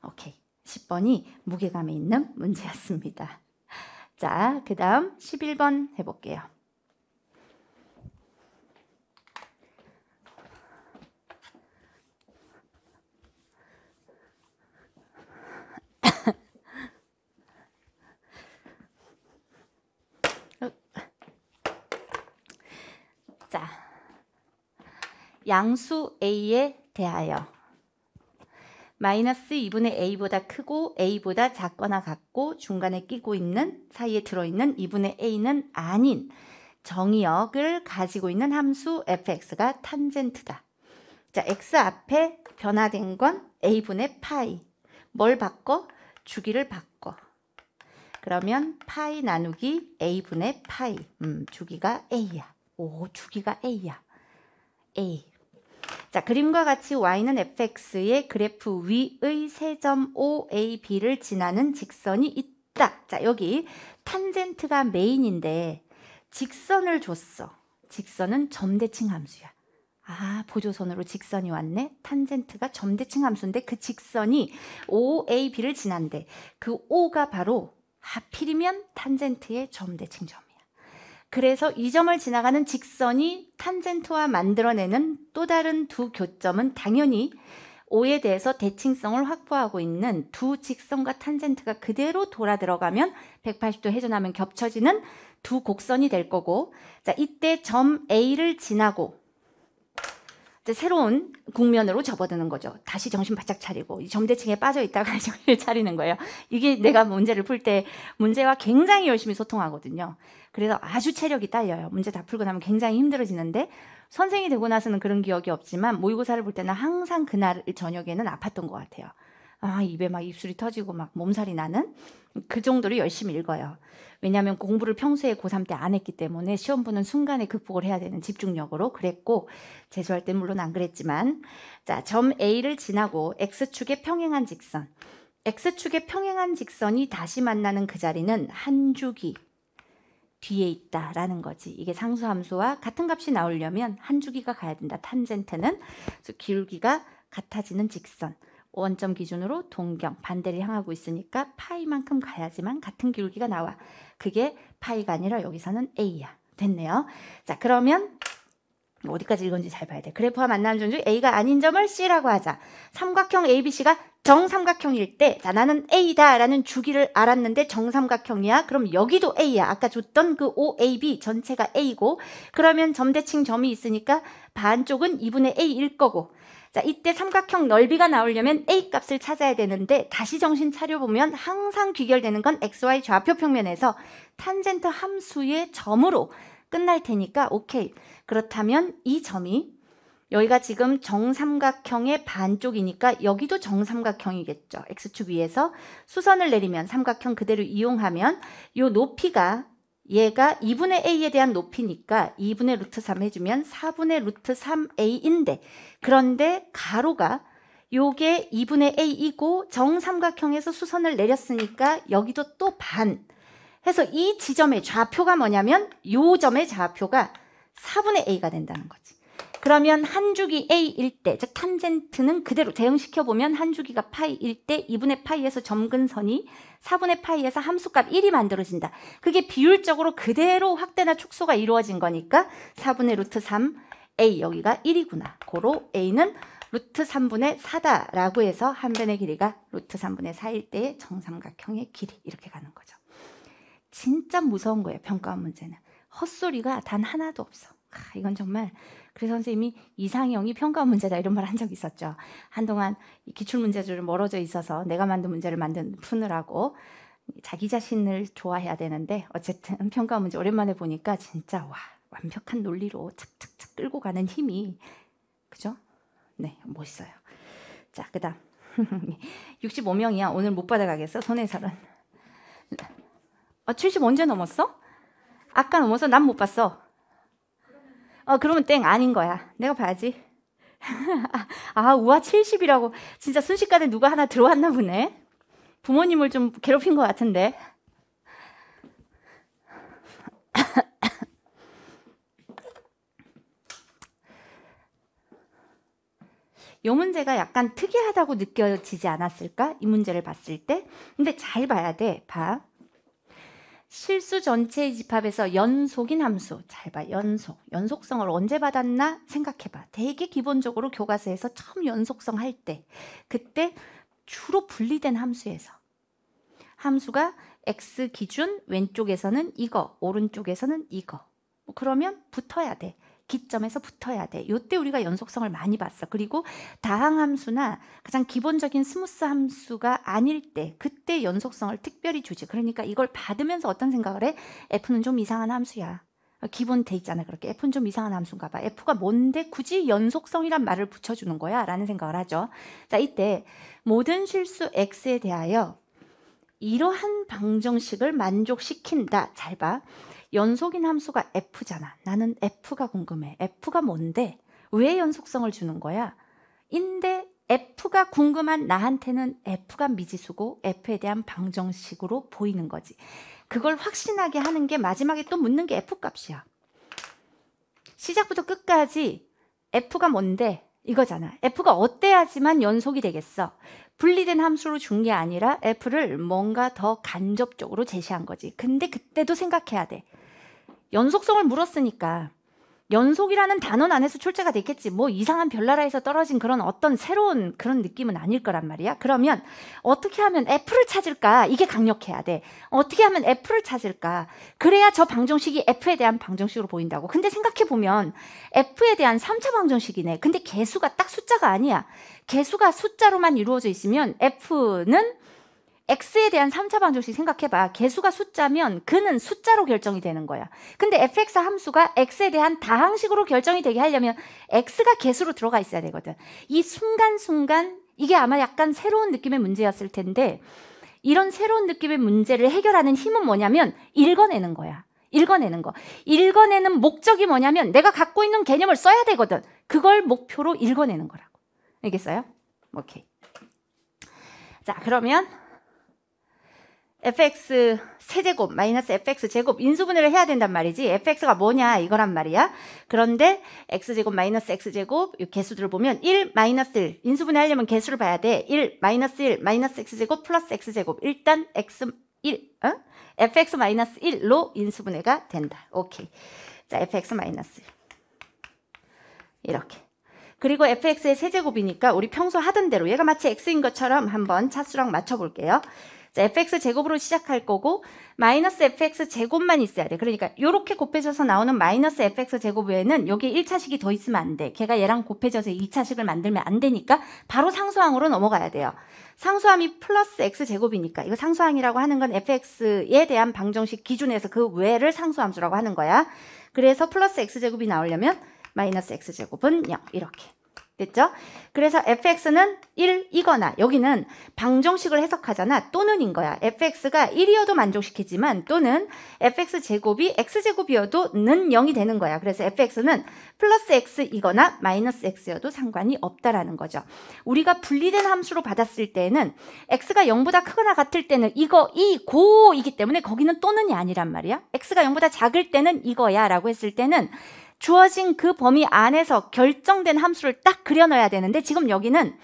오케이. 10번이 무게감이 있는 문제였습니다. 자, 그다음 11번 해 볼게요. 양수 a에 대하여 마이너스 2분의 a보다 크고 a보다 작거나 같고 중간에 끼고 있는 사이에 들어있는 2분의 a는 아닌 정의역을 가지고 있는 함수 fx가 탄젠트다. 자, x 앞에 변화된 건 a분의 파이. 뭘 바꿔? 주기를 바꿔. 그러면 파이 나누기 a분의 파이. 음, 주기가 a야. 오, 주기가 a야. a. 자, 그림과 같이 y는 fx의 그래프 위의 세 점 OAB를 지나는 직선이 있다. 자, 여기 탄젠트가 메인인데 직선을 줬어. 직선은 점대칭 함수야. 아, 보조선으로 직선이 왔네. 탄젠트가 점대칭 함수인데 그 직선이 OAB를 지난대. 그 O가 바로 하필이면 탄젠트의 점대칭점. 그래서 이 점을 지나가는 직선이 탄젠트와 만들어내는 또 다른 두 교점은 당연히 O에 대해서 대칭성을 확보하고 있는 두 직선과 탄젠트가 그대로 돌아 들어가면 180도 회전하면 겹쳐지는 두 곡선이 될 거고 자 이때 점 A를 지나고 새로운 국면으로 접어드는 거죠. 다시 정신 바짝 차리고 이 점대층에 빠져 있다가 정신을 차리는 거예요. 이게 내가 문제를 풀 때 문제와 굉장히 열심히 소통하거든요. 그래서 아주 체력이 딸려요. 문제 다 풀고 나면 굉장히 힘들어지는데 선생이 되고 나서는 그런 기억이 없지만 모의고사를 볼 때는 항상 그날 저녁에는 아팠던 것 같아요. 아 입에 막 입술이 터지고 막 몸살이 나는 그 정도로 열심히 읽어요. 왜냐하면 공부를 평소에 고3 때안 했기 때문에 시험 보는 순간에 극복을 해야 되는 집중력으로 그랬고 재수할 때 물론 안 그랬지만 자, 점 A를 지나고 X축의 평행한 직선 X축의 평행한 직선이 다시 만나는 그 자리는 한 주기 뒤에 있다라는 거지. 이게 상수함수와 같은 값이 나오려면 한 주기가 가야 된다. 탄젠트는 그래서 기울기가 같아지는 직선. 원점 기준으로 동경 반대를 향하고 있으니까 파이만큼 가야지만 같은 기울기가 나와. 그게 파이가 아니라 여기서는 A야. 됐네요. 자, 그러면 어디까지 읽은지 잘 봐야 돼. 그래프와 만나는 점 중 A가 아닌 점을 C라고 하자. 삼각형 ABC가 정삼각형일 때, 자, 나는 A다 라는 주기를 알았는데 정삼각형이야. 그럼 여기도 A야. 아까 줬던 그 OAB 전체가 A고, 그러면 점대칭 점이 있으니까 반쪽은 2분의 A일 거고, 자, 이때 삼각형 넓이가 나오려면 A 값을 찾아야 되는데 다시 정신 차려보면 항상 귀결되는 건 XY 좌표 평면에서 탄젠트 함수의 점으로 끝날 테니까 오케이. 그렇다면 이 점이 여기가 지금 정삼각형의 반쪽이니까 여기도 정삼각형이겠죠. X축 위에서 수선을 내리면 삼각형 그대로 이용하면 이 높이가 얘가 2분의 a에 대한 높이니까 2분의 루트 3 해주면 4분의 루트 3a인데 그런데 가로가 요게 2분의 a이고 정삼각형에서 수선을 내렸으니까 여기도 또 반 해서 이 지점의 좌표가 뭐냐면 요 점의 좌표가 4분의 a가 된다는 거지. 그러면 한 주기 A일 때, 즉 탄젠트는 그대로 대응시켜보면 한 주기가 파이일 때 2분의 파이에서 점근선이 4분의 파이에서 함수값 1이 만들어진다. 그게 비율적으로 그대로 확대나 축소가 이루어진 거니까 4분의 루트 3 A 여기가 1이구나. 고로 A는 루트 3분의 4다라고 해서 한 변의 길이가 루트 3분의 4일 때의 정삼각형의 길이 이렇게 가는 거죠. 진짜 무서운 거예요. 평가원 문제는. 헛소리가 단 하나도 없어. 아, 이건 정말 그래서 선생님이 이상형이 평가 문제다 이런 말 한 적이 있었죠. 한동안 기출 문제들을 멀어져 있어서 내가 만든 문제를 만든 푸느라고 자기 자신을 좋아해야 되는데 어쨌든 평가 문제 오랜만에 보니까 진짜 와 완벽한 논리로 착착착 끌고 가는 힘이 그죠? 네 멋있어요. 자 그다음 65명이야 오늘 못 받아가겠어 손해살은 아, 70 언제 넘었어? 아까 넘어서 난 못 봤어. 어, 그러면 땡, 아닌 거야. 내가 봐야지. 아, 우와, 70이라고. 진짜 순식간에 누가 하나 들어왔나 보네. 부모님을 좀 괴롭힌 것 같은데. 요 문제가 약간 특이하다고 느껴지지 않았을까? 이 문제를 봤을 때. 근데 잘 봐야 돼. 봐. 실수 전체의 집합에서 연속인 함수 잘 봐 연속 연속성을 언제 받았나 생각해봐 되게 기본적으로 교과서에서 처음 연속성 할 때 그때 주로 분리된 함수에서 함수가 x 기준 왼쪽에서는 이거 오른쪽에서는 이거 뭐 그러면 붙어야 돼 기점에서 붙어야 돼. 요때 우리가 연속성을 많이 봤어. 그리고 다항 함수나 가장 기본적인 스무스 함수가 아닐 때 그때 연속성을 특별히 주지. 그러니까 이걸 받으면서 어떤 생각을 해? F는 좀 이상한 함수야. 기본 돼 있잖아 그렇게 F는 좀 이상한 함수인가 봐 F가 뭔데 굳이 연속성이란 말을 붙여주는 거야 라는 생각을 하죠 자 이때 모든 실수 X에 대하여 이러한 방정식을 만족시킨다 잘봐 연속인 함수가 F잖아. 나는 F가 궁금해. F가 뭔데? 왜 연속성을 주는 거야? 인데 F가 궁금한 나한테는 F가 미지수고 F에 대한 방정식으로 보이는 거지. 그걸 확신하게 하는 게 마지막에 또 묻는 게 F값이야. 시작부터 끝까지 F가 뭔데? 이거잖아. F가 어때야지만 연속이 되겠어. 분리된 함수로 준 게 아니라 애플을 뭔가 더 간접적으로 제시한 거지. 근데 그때도 생각해야 돼. 연속성을 물었으니까 연속이라는 단원 안에서 출제가 됐겠지. 뭐 이상한 별나라에서 떨어진 그런 어떤 새로운 그런 느낌은 아닐 거란 말이야. 그러면 어떻게 하면 F를 찾을까? 이게 강력해야 돼. 어떻게 하면 F를 찾을까? 그래야 저 방정식이 F에 대한 방정식으로 보인다고. 근데 생각해보면 F에 대한 3차 방정식이네. 근데 개수가 딱 숫자가 아니야. 개수가 숫자로만 이루어져 있으면 F는 x에 대한 3차 방정식 생각해봐. 개수가 숫자면 그는 숫자로 결정이 되는 거야. 근데 fx 함수가 x에 대한 다항식으로 결정이 되게 하려면 x가 개수로 들어가 있어야 되거든. 이 순간순간 이게 아마 약간 새로운 느낌의 문제였을 텐데 이런 새로운 느낌의 문제를 해결하는 힘은 뭐냐면 읽어내는 거야. 읽어내는 거. 읽어내는 목적이 뭐냐면 내가 갖고 있는 개념을 써야 되거든. 그걸 목표로 읽어내는 거라고. 알겠어요? 오케이. 자, 그러면 fx 세제곱 마이너스 fx 제곱 인수분해를 해야 된단 말이지 fx가 뭐냐 이거란 말이야 그런데 x제곱 마이너스 x제곱 이 개수들을 보면 1 마이너스 1 인수분해 하려면 개수를 봐야 돼1 마이너스 1 마이너스 x제곱 플러스 x제곱 일단 x 1 어? fx 마이너스 1로 인수분해가 된다 오케이 자 fx 마이너스 1 이렇게 그리고 fx의 세제곱이니까 우리 평소 하던 대로 얘가 마치 x인 것처럼 한번 차수랑 맞춰볼게요. 자, fx 제곱으로 시작할 거고 마이너스 fx 제곱만 있어야 돼. 그러니까 이렇게 곱해져서 나오는 마이너스 fx 제곱 외에는 여기 1차식이 더 있으면 안 돼. 걔가 얘랑 곱해져서 2차식을 만들면 안 되니까 바로 상수항으로 넘어가야 돼요. 상수함이 플러스 x 제곱이니까 이거 상수항이라고 하는 건 fx에 대한 방정식 기준에서 그 외를 상수함수라고 하는 거야. 그래서 플러스 x 제곱이 나오려면 마이너스 x제곱은 0 이렇게 됐죠? 그래서 fx는 1이거나 여기는 방정식을 해석하잖아 또는인 거야 fx가 1이어도 만족시키지만 또는 fx제곱이 x제곱이어도 는 0이 되는 거야 그래서 fx는 플러스 x이거나 마이너스 x여도 상관이 없다라는 거죠 우리가 분리된 함수로 받았을 때에는 x가 0보다 크거나 같을 때는 이거 이 고이기 때문에 거기는 또는이 아니란 말이야 x가 0보다 작을 때는 이거야 라고 했을 때는 주어진 그 범위 안에서 결정된 함수를 딱 그려넣어야 되는데 지금 여기는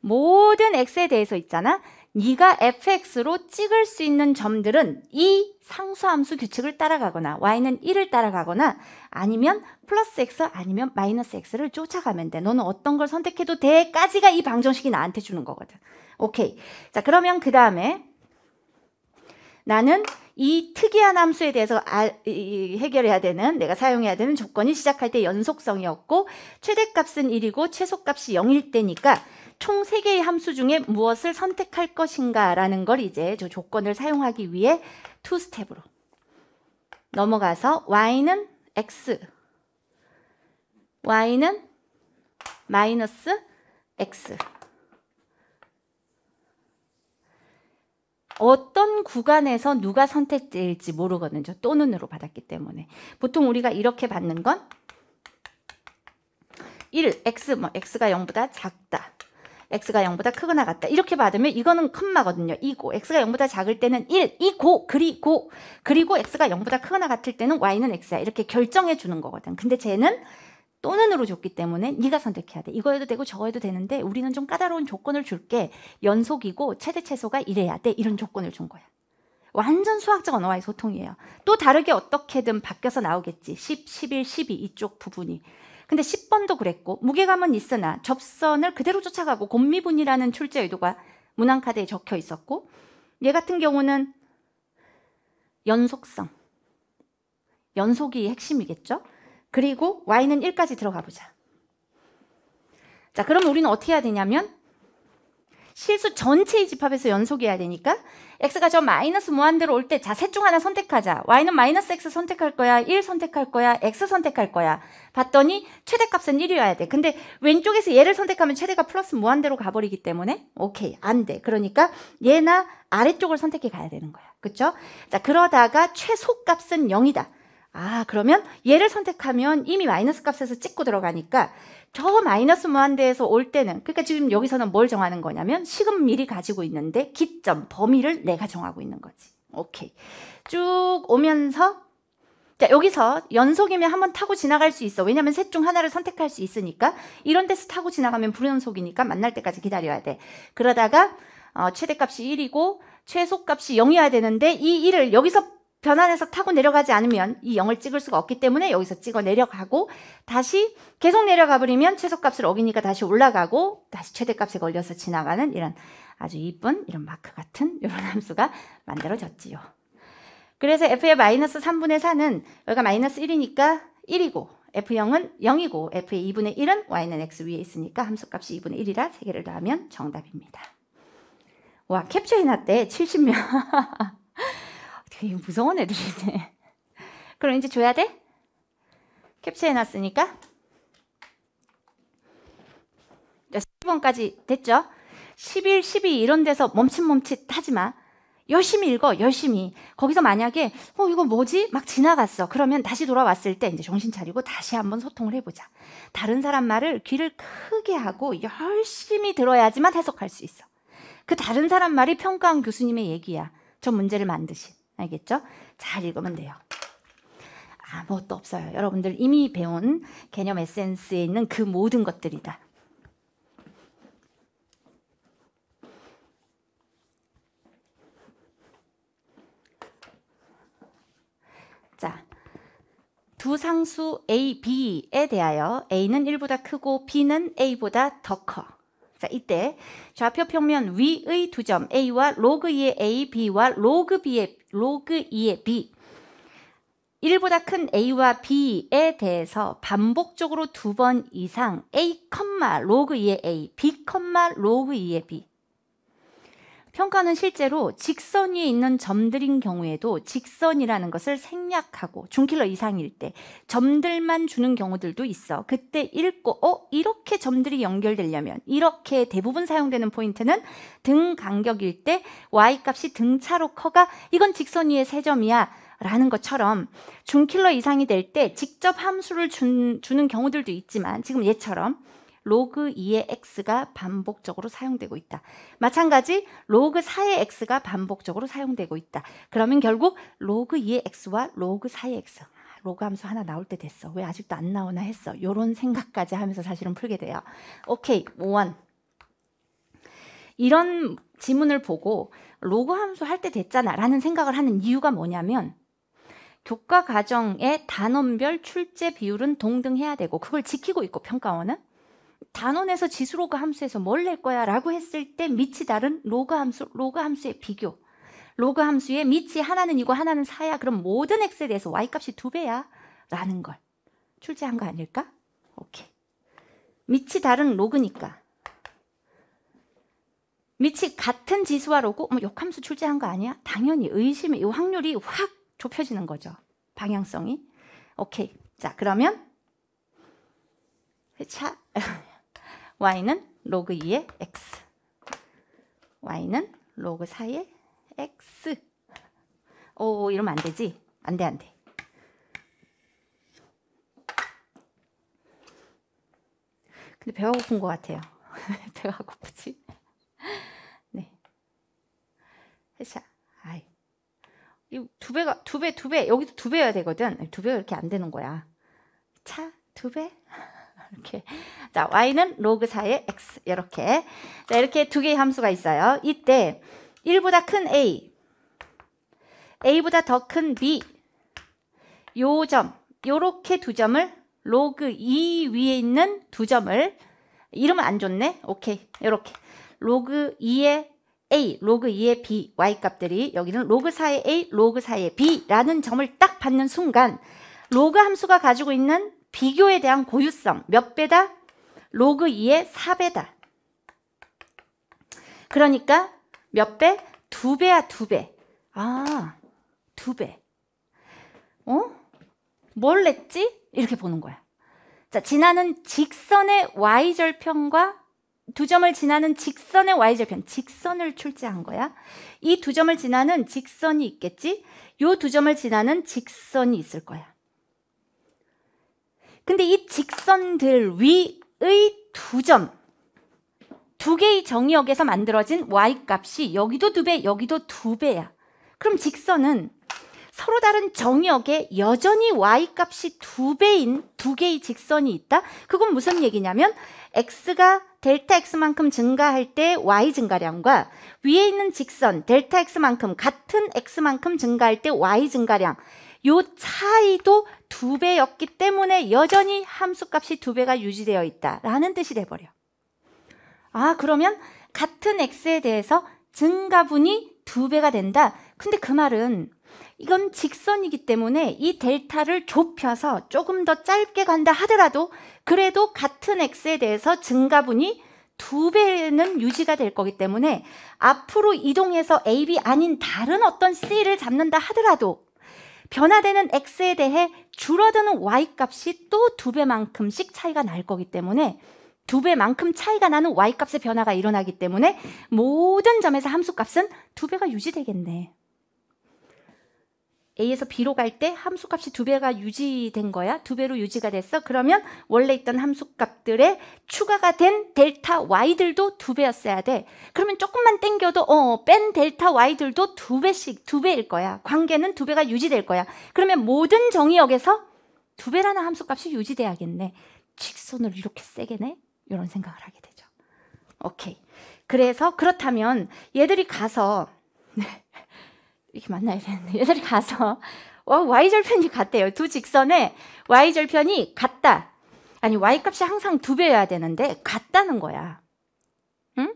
모든 x에 대해서 있잖아. 네가 fx로 찍을 수 있는 점들은 이 상수함수 규칙을 따라가거나 y는 1을 따라가거나 아니면 플러스 x 아니면 마이너스 x를 쫓아가면 돼. 너는 어떤 걸 선택해도 돼 까지가 이 방정식이 나한테 주는 거거든. 오케이. 자 그러면 그 다음에 나는 이 특이한 함수에 대해서 알, 이, 해결해야 되는 내가 사용해야 되는 조건이 시작할 때 연속성이었고 최대값은 1이고 최소값이 0일 때니까 총 3개의 함수 중에 무엇을 선택할 것인가 라는 걸 이제 저 조건을 사용하기 위해 투 스텝으로 넘어가서 y는 x y는 마이너스 x 어떤 구간에서 누가 선택될지 모르거든요. 또 눈으로 받았기 때문에. 보통 우리가 이렇게 받는 건 1, x, 뭐 x가 0보다 작다. x가 0보다 크거나 같다. 이렇게 받으면 이거는 컴마거든요. 이고 x가 0보다 작을 때는 1, 이고 그리고 그리고 x가 0보다 크거나 같을 때는 y는 x야. 이렇게 결정해 주는 거거든. 근데 쟤는 또는으로 줬기 때문에 네가 선택해야 돼. 이거 해도 되고 저거 해도 되는데 우리는 좀 까다로운 조건을 줄게. 연속이고 최대 최소가 이래야 돼. 이런 조건을 준 거야. 완전 수학적 언어와의 소통이에요. 또 다르게 어떻게든 바뀌어서 나오겠지. 10, 11, 12 이쪽 부분이. 근데 10번도 그랬고 무게감은 있으나 접선을 그대로 쫓아가고 곰미분이라는 출제 의도가 문항카드에 적혀 있었고 얘 같은 경우는 연속성. 연속이 핵심이겠죠? 그리고 y는 1까지 들어가 보자. 자, 그럼 우리는 어떻게 해야 되냐면 실수 전체의 집합에서 연속해야 되니까 x가 저 마이너스 무한대로 올 때 자, 셋 중 하나 선택하자. y는 마이너스 x 선택할 거야, 1 선택할 거야, x 선택할 거야. 봤더니 최대값은 1이어야 돼. 근데 왼쪽에서 얘를 선택하면 최대가 플러스 무한대로 가버리기 때문에 오케이, 안 돼. 그러니까 얘나 아래쪽을 선택해 가야 되는 거야. 그쵸? 자, 그러다가 최소값은 0이다. 아, 그러면 얘를 선택하면 이미 마이너스 값에서 찍고 들어가니까 저 마이너스 무한대에서 올 때는 그러니까 지금 여기서는 뭘 정하는 거냐면 시은 미리 가지고 있는데 기점, 범위를 내가 정하고 있는 거지. 오케이. 쭉 오면서 자, 여기서 연속이면 한번 타고 지나갈 수 있어. 왜냐면 셋 중 하나를 선택할 수 있으니까 이런 데서 타고 지나가면 불연속이니까 만날 때까지 기다려야 돼. 그러다가 어, 최대값이 1이고 최소값이 0이어야 되는데 이 1을 여기서 변환해서 타고 내려가지 않으면 이 0을 찍을 수가 없기 때문에 여기서 찍어 내려가고 다시 계속 내려가 버리면 최소값을 어기니까 다시 올라가고 다시 최대값에 걸려서 지나가는 이런 아주 이쁜 이런 마크 같은 이런 함수가 만들어졌지요. 그래서 f의 마이너스 3분의 4는 여기가 마이너스 1이니까 1이고 f0은 0이고 f의 2분의 1은 y는 x 위에 있으니까 함수값이 2분의 1이라 3개를 더하면 정답입니다. 와 캡처해놨대 70명 되게 무서운 애들이네. 그럼 이제 줘야 돼? 캡처해놨으니까. 10번까지 됐죠? 10일, 12 이런 데서 멈칫멈칫 하지 마. 열심히 읽어, 열심히. 거기서 만약에, 어, 이거 뭐지? 막 지나갔어. 그러면 다시 돌아왔을 때 이제 정신 차리고 다시 한번 소통을 해보자. 다른 사람 말을 귀를 크게 하고 열심히 들어야지만 해석할 수 있어. 그 다른 사람 말이 평가한 교수님의 얘기야. 저 문제를 만드신. 알겠죠? 잘 읽으면 돼요. 아무것도 없어요. 여러분들 이미 배운 개념 에센스에 있는 그 모든 것들이다. 자, 두 상수 A, B에 대하여 A는 1보다 크고 B는 A보다 더 커. 자, 이때 좌표 평면 위의 두 점 A와 로그 2의 A, B와 로그 B의 로그 2의 b 1보다 큰 a와 b에 대해서 반복적으로 두 번 이상 a, 로그 2의 a, b, 로그 2의 b 평가는 실제로 직선 위에 있는 점들인 경우에도 직선이라는 것을 생략하고 중킬러 이상일 때 점들만 주는 경우들도 있어. 그때 읽고 어 이렇게 점들이 연결되려면 이렇게 대부분 사용되는 포인트는 등 간격일 때 y 값이 등차로 커가 이건 직선 위의 세 점이야. 라는 것처럼 중킬러 이상이 될 때 직접 함수를 준, 주는 경우들도 있지만 지금 얘처럼 로그 2의 x가 반복적으로 사용되고 있다. 마찬가지 로그 4의 x가 반복적으로 사용되고 있다. 그러면 결국 로그 2의 x와 로그 4의 x 아, 로그 함수 하나 나올 때 됐어. 왜 아직도 안 나오나 했어. 요런 생각까지 하면서 사실은 풀게 돼요. 오케이, 5원. 이런 지문을 보고 로그 함수 할 때 됐잖아 라는 생각을 하는 이유가 뭐냐면 교과 과정의 단원별 출제 비율은 동등해야 되고 그걸 지키고 있고 평가원은 단원에서 지수로그 함수에서 뭘 낼 거야? 라고 했을 때 밑이 다른 로그 함수, 로그 함수의 비교. 로그 함수의 밑이 하나는 이거 하나는 사야 그럼 모든 x에 대해서 y 값이 두 배야. 라는 걸 출제한 거 아닐까? 오케이. 밑이 다른 로그니까. 밑이 같은 지수와 로그, 뭐 역함수 출제한 거 아니야? 당연히 의심이, 이 확률이 확 좁혀지는 거죠. 방향성이. 오케이. 자, 그러면. 자, y는 로그 2의 x y는 로그 4의 x 오 이러면 안 되지? 안 돼, 안 돼. 근데 배가 고픈 것 같아요. 배가 고프지? 네. 샤, 아이. 이두 배가, 두 배, 두 배. 여기도 두 배여야 되거든. 두 배가 이렇게 안 되는 거야. 차, 두 배? 이렇게. 자, y는 로그 4의 x 이렇게. 자, 이렇게 두 개의 함수가 있어요. 이때 1보다 큰 a, a보다 더 큰 b, 요 점, 요렇게 두 점을 로그 2 위에 있는 두 점을 이름은 안 좋네. 오케이. 요렇게. 로그 2의 A, 로그 2의 B, Y 값들이 여기는 로그 4의 A, 로그 4의 B라는 점을 딱 받는 순간 로그 함수가 가지고 있는 비교에 대한 고유성 몇 배다? 로그 2의 4배다. 그러니까 몇 배? 두 배야 두 배. 아, 두 배. 어? 뭘 냈지? 이렇게 보는 거야. 자, 지나는 직선의 y절편과 두 점을 지나는 직선의 y절편, 직선을 출제한 거야. 이 두 점을 지나는 직선이 있겠지? 요 두 점을 지나는 직선이 있을 거야. 근데 이 직선들 위의 두 점, 두 개의 정의역에서 만들어진 y값이 여기도 두 배, 여기도 두 배야. 그럼 직선은 서로 다른 정역에 의 여전히 y값이 두 배인 두 개의 직선이 있다? 그건 무슨 얘기냐면 x가 델타 x만큼 증가할 때 y 증가량과 위에 있는 직선 델타 x만큼 같은 x만큼 증가할 때 y 증가량 요 차이도 두 배였기 때문에 여전히 함수값이 두 배가 유지되어 있다라는 뜻이 돼버려. 아 그러면 같은 x에 대해서 증가분이 두 배가 된다. 근데 그 말은 이건 직선이기 때문에 이 델타를 좁혀서 조금 더 짧게 간다 하더라도 그래도 같은 x에 대해서 증가분이 두 배는 유지가 될 거기 때문에 앞으로 이동해서 a, b 아닌 다른 어떤 c를 잡는다 하더라도 변화되는 x에 대해 줄어드는 y 값이 또 두 배만큼씩 차이가 날 거기 때문에 두 배만큼 차이가 나는 y 값의 변화가 일어나기 때문에 모든 점에서 함수 값은 두 배가 유지되겠네. A에서 B로 갈 때 함수값이 두 배가 유지된 거야. 두 배로 유지가 됐어. 그러면 원래 있던 함수값들의 추가가 된 델타 Y들도 두 배였어야 돼. 그러면 조금만 땡겨도 어, 뺀 델타 Y들도 두 배씩 두 배일 거야. 관계는 두 배가 유지될 거야. 그러면 모든 정의역에서 두 배라는 함수값이 유지돼야겠네. 직선을 이렇게 세게 내? 이런 생각을 하게 되죠. 오케이. 그래서 그렇다면 얘들이 가서 네. 이렇게 만나야 되는데 얘들이 가서 와, 어, y 절편이 같대요. 두 직선에 y 절편이 같다. 아니 y 값이 항상 두 배여야 되는데 같다는 거야. 응?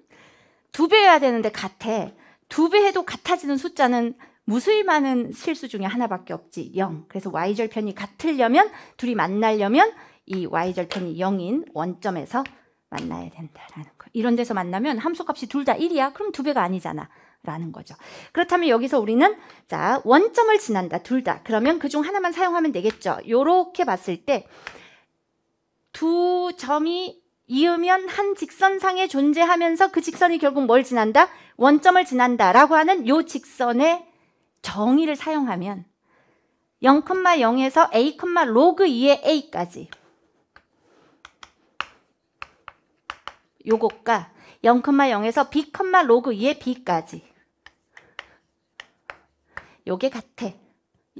두 배여야 되는데 같아. 두배 해도 같아지는 숫자는 무수히 많은 실수 중에 하나밖에 없지. 0. 그래서 y 절편이 같으려면 둘이 만나려면 이 y 절편이 0인 원점에서 만나야 된다라는 거. 이런 데서 만나면 함수값이 둘 다 1이야. 그럼 두 배가 아니잖아. 라는 거죠. 그렇다면 여기서 우리는 자 원점을 지난다 둘다 그러면 그 중 하나만 사용하면 되겠죠. 요렇게 봤을 때 두 점이 이으면 한 직선상에 존재하면서 그 직선이 결국 뭘 지난다? 원점을 지난다 라고 하는 요 직선의 정의를 사용하면 0,0에서 a, 로그 2의 a까지 요것과 0,0에서 b, 로그 2의 b까지 요게 같아.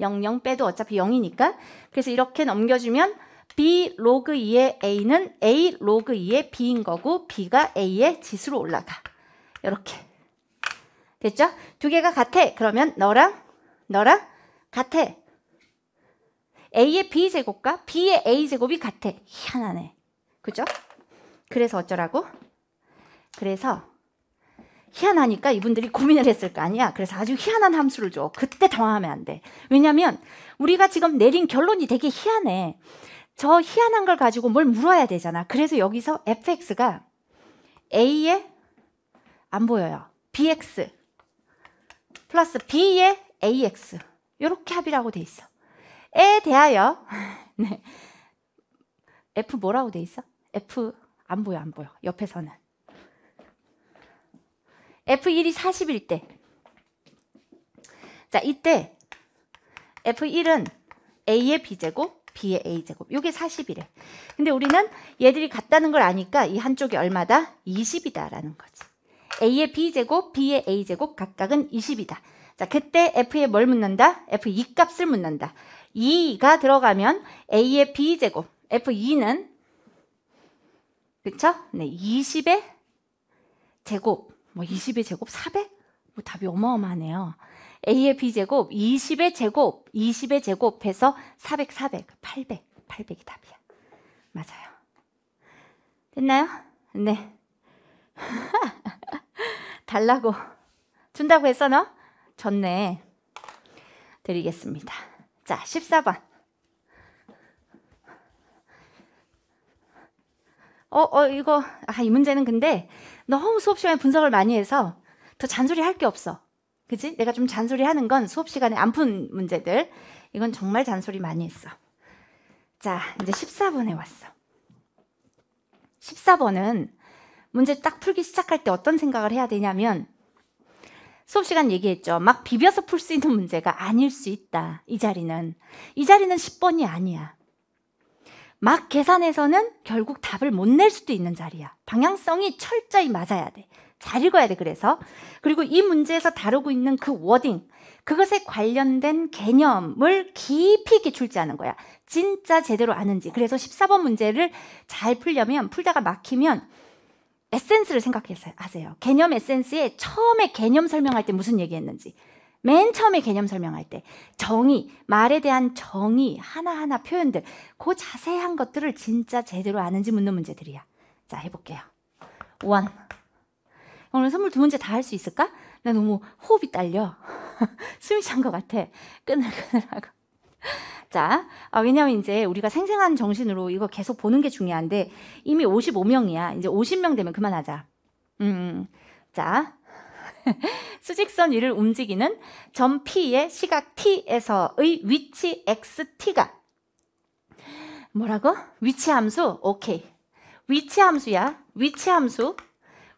00 빼도 어차피 0이니까. 그래서 이렇게 넘겨주면 b 로그 2의 a는 a 로그 2의 b인 거고 b가 a의 지수로 올라가. 이렇게. 됐죠? 두 개가 같아. 그러면 너랑 너랑 같아. a의 b 제곱과 b의 a 제곱이 같아. 희한하네. 그죠? 그래서 어쩌라고? 그래서 희한하니까 이분들이 고민을 했을 거 아니야. 그래서 아주 희한한 함수를 줘. 그때 당황하면 안 돼. 왜냐하면 우리가 지금 내린 결론이 되게 희한해. 저 희한한 걸 가지고 뭘 물어야 되잖아. 그래서 여기서 fx가 a의 안 보여요. bx 플러스 b의 ax 이렇게 합이라고 돼 있어. 에 대하여 네. f 뭐라고 돼 있어? f 안 보여 안 보여 옆에서는 F1이 40일 때. 자, 이때 F1은 A의 B제곱, B의 A제곱. 이게 40이래. 근데 우리는 얘들이 같다는 걸 아니까 이 한쪽이 얼마다? 20이다라는 거지. A의 B제곱, B의 A제곱 각각은 20이다. 자, 그때 F에 뭘 묻는다? F2 값을 묻는다. 2가 들어가면 A의 B제곱, F2는 그쵸? 네, 20의 제곱 뭐 20의 제곱 400? 뭐 답이 어마어마하네요. A의 B제곱 20의 제곱 20의 제곱해서 400, 400, 800, 800이 답이야. 맞아요. 됐나요? 네. 달라고 준다고 했어 너? 졌네. 드리겠습니다. 자, 14번. 어, 어, 이거, 아, 이 문제는 근데 너무 수업 시간에 분석을 많이 해서 더 잔소리 할 게 없어. 그지? 내가 좀 잔소리 하는 건 수업 시간에 안 푼 문제들. 이건 정말 잔소리 많이 했어. 자, 이제 14번에 왔어. 14번은 문제 딱 풀기 시작할 때 어떤 생각을 해야 되냐면 수업 시간 얘기했죠. 막 비벼서 풀 수 있는 문제가 아닐 수 있다. 이 자리는. 이 자리는 10번이 아니야. 막 계산해서는 결국 답을 못 낼 수도 있는 자리야. 방향성이 철저히 맞아야 돼. 잘 읽어야 돼, 그래서. 그리고 이 문제에서 다루고 있는 그 워딩, 그것에 관련된 개념을 깊이 있게 출제하는 거야. 진짜 제대로 아는지. 그래서 14번 문제를 잘 풀려면, 풀다가 막히면 에센스를 생각해서 하세요. 개념 에센스에 처음에 개념 설명할 때 무슨 얘기 했는지. 맨 처음에 개념 설명할 때 정의, 말에 대한 정의 하나하나 표현들 그 자세한 것들을 진짜 제대로 아는지 묻는 문제들이야. 자, 해볼게요. 원. 오늘 선물 두 문제 다 할 수 있을까? 나 너무 호흡이 딸려. 숨이 찬 것 같아. 끈을끈을하고 자, 아, 왜냐면 하 이제 우리가 생생한 정신으로 이거 계속 보는 게 중요한데 이미 55명이야. 이제 50명 되면 그만하자. 음, 음. 자, 수직선 위를 움직이는 점 P의 시각 T에서의 위치 XT가 뭐라고? 위치 함수? 오케이. 위치 함수야. 위치 함수.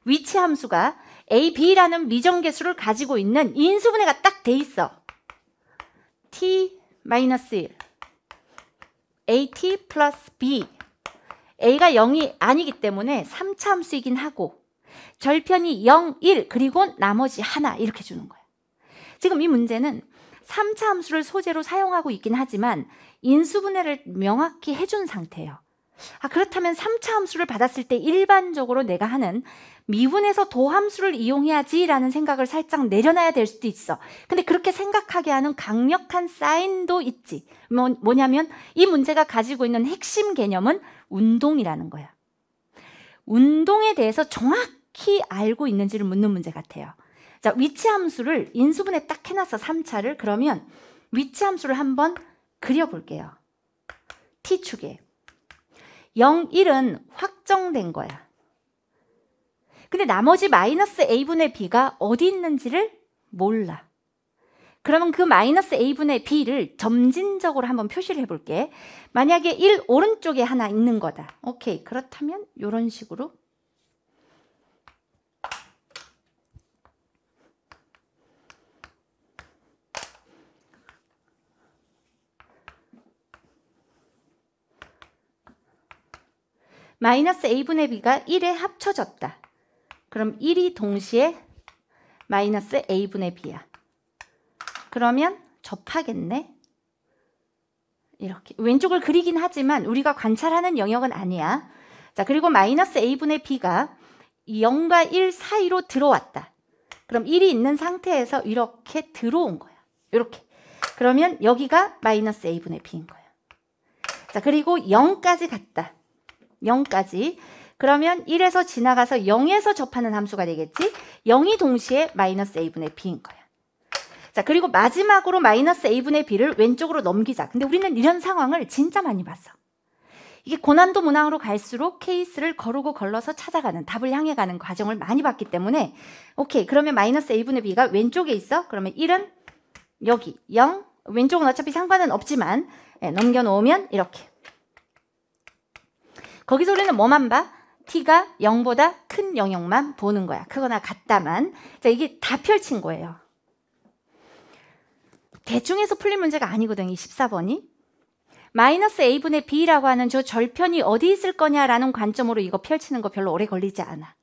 위치 함수가 A, B라는 미정계수를 가지고 있는 인수분해가 딱 돼 있어. T-1 AT 플러스 B A가 0이 아니기 때문에 3차 함수이긴 하고 절편이 0, 1 그리고 나머지 하나 이렇게 주는 거예요. 지금 이 문제는 3차 함수를 소재로 사용하고 있긴 하지만 인수분해를 명확히 해준 상태예요. 아, 그렇다면 3차 함수를 받았을 때 일반적으로 내가 하는 미분에서 도함수를 이용해야지라는 생각을 살짝 내려놔야 될 수도 있어. 근데 그렇게 생각하게 하는 강력한 사인도 있지. 뭐, 뭐냐면 이 문제가 가지고 있는 핵심 개념은 운동이라는 거야. 운동에 대해서 정확 히 정히 알고 있는지를 묻는 문제 같아요. 자, 위치 함수를 인수분해 딱 해놨어, 3차를. 그러면 위치 함수를 한번 그려볼게요. T축에. 0, 1은 확정된 거야. 근데 나머지 마이너스 A분의 B가 어디 있는지를 몰라. 그러면 그 마이너스 A분의 B를 점진적으로 한번 표시를 해볼게. 만약에 1 오른쪽에 하나 있는 거다. 오케이. 그렇다면 이런 식으로 마이너스 a분의 b가 1에 합쳐졌다. 그럼 1이 동시에 마이너스 a분의 b야. 그러면 접하겠네. 이렇게 왼쪽을 그리긴 하지만 우리가 관찰하는 영역은 아니야. 자 그리고 마이너스 a분의 b가 0과 1 사이로 들어왔다. 그럼 1이 있는 상태에서 이렇게 들어온 거야. 이렇게. 그러면 여기가 마이너스 a분의 b인 거야. 자 그리고 0까지 갔다. 0까지 그러면 1에서 지나가서 0에서 접하는 함수가 되겠지 0이 동시에 마이너스 a분의 b인 거야 자 그리고 마지막으로 마이너스 a분의 b를 왼쪽으로 넘기자 근데 우리는 이런 상황을 진짜 많이 봤어 이게 고난도 문항으로 갈수록 케이스를 거르고 걸러서 찾아가는 답을 향해 가는 과정을 많이 봤기 때문에 오케이 그러면 마이너스 a분의 b가 왼쪽에 있어 그러면 1은 여기 0 왼쪽은 어차피 상관은 없지만 예, 넘겨놓으면 이렇게 거기서 우리는 뭐만 봐? t가 0보다 큰 영역만 보는 거야. 크거나 같다만. 자, 이게 다 펼친 거예요. 대충해서 풀린 문제가 아니거든 24번이. 마이너스 a분의 b라고 하는 저 절편이 어디 있을 거냐라는 관점으로 이거 펼치는 거 별로 오래 걸리지 않아.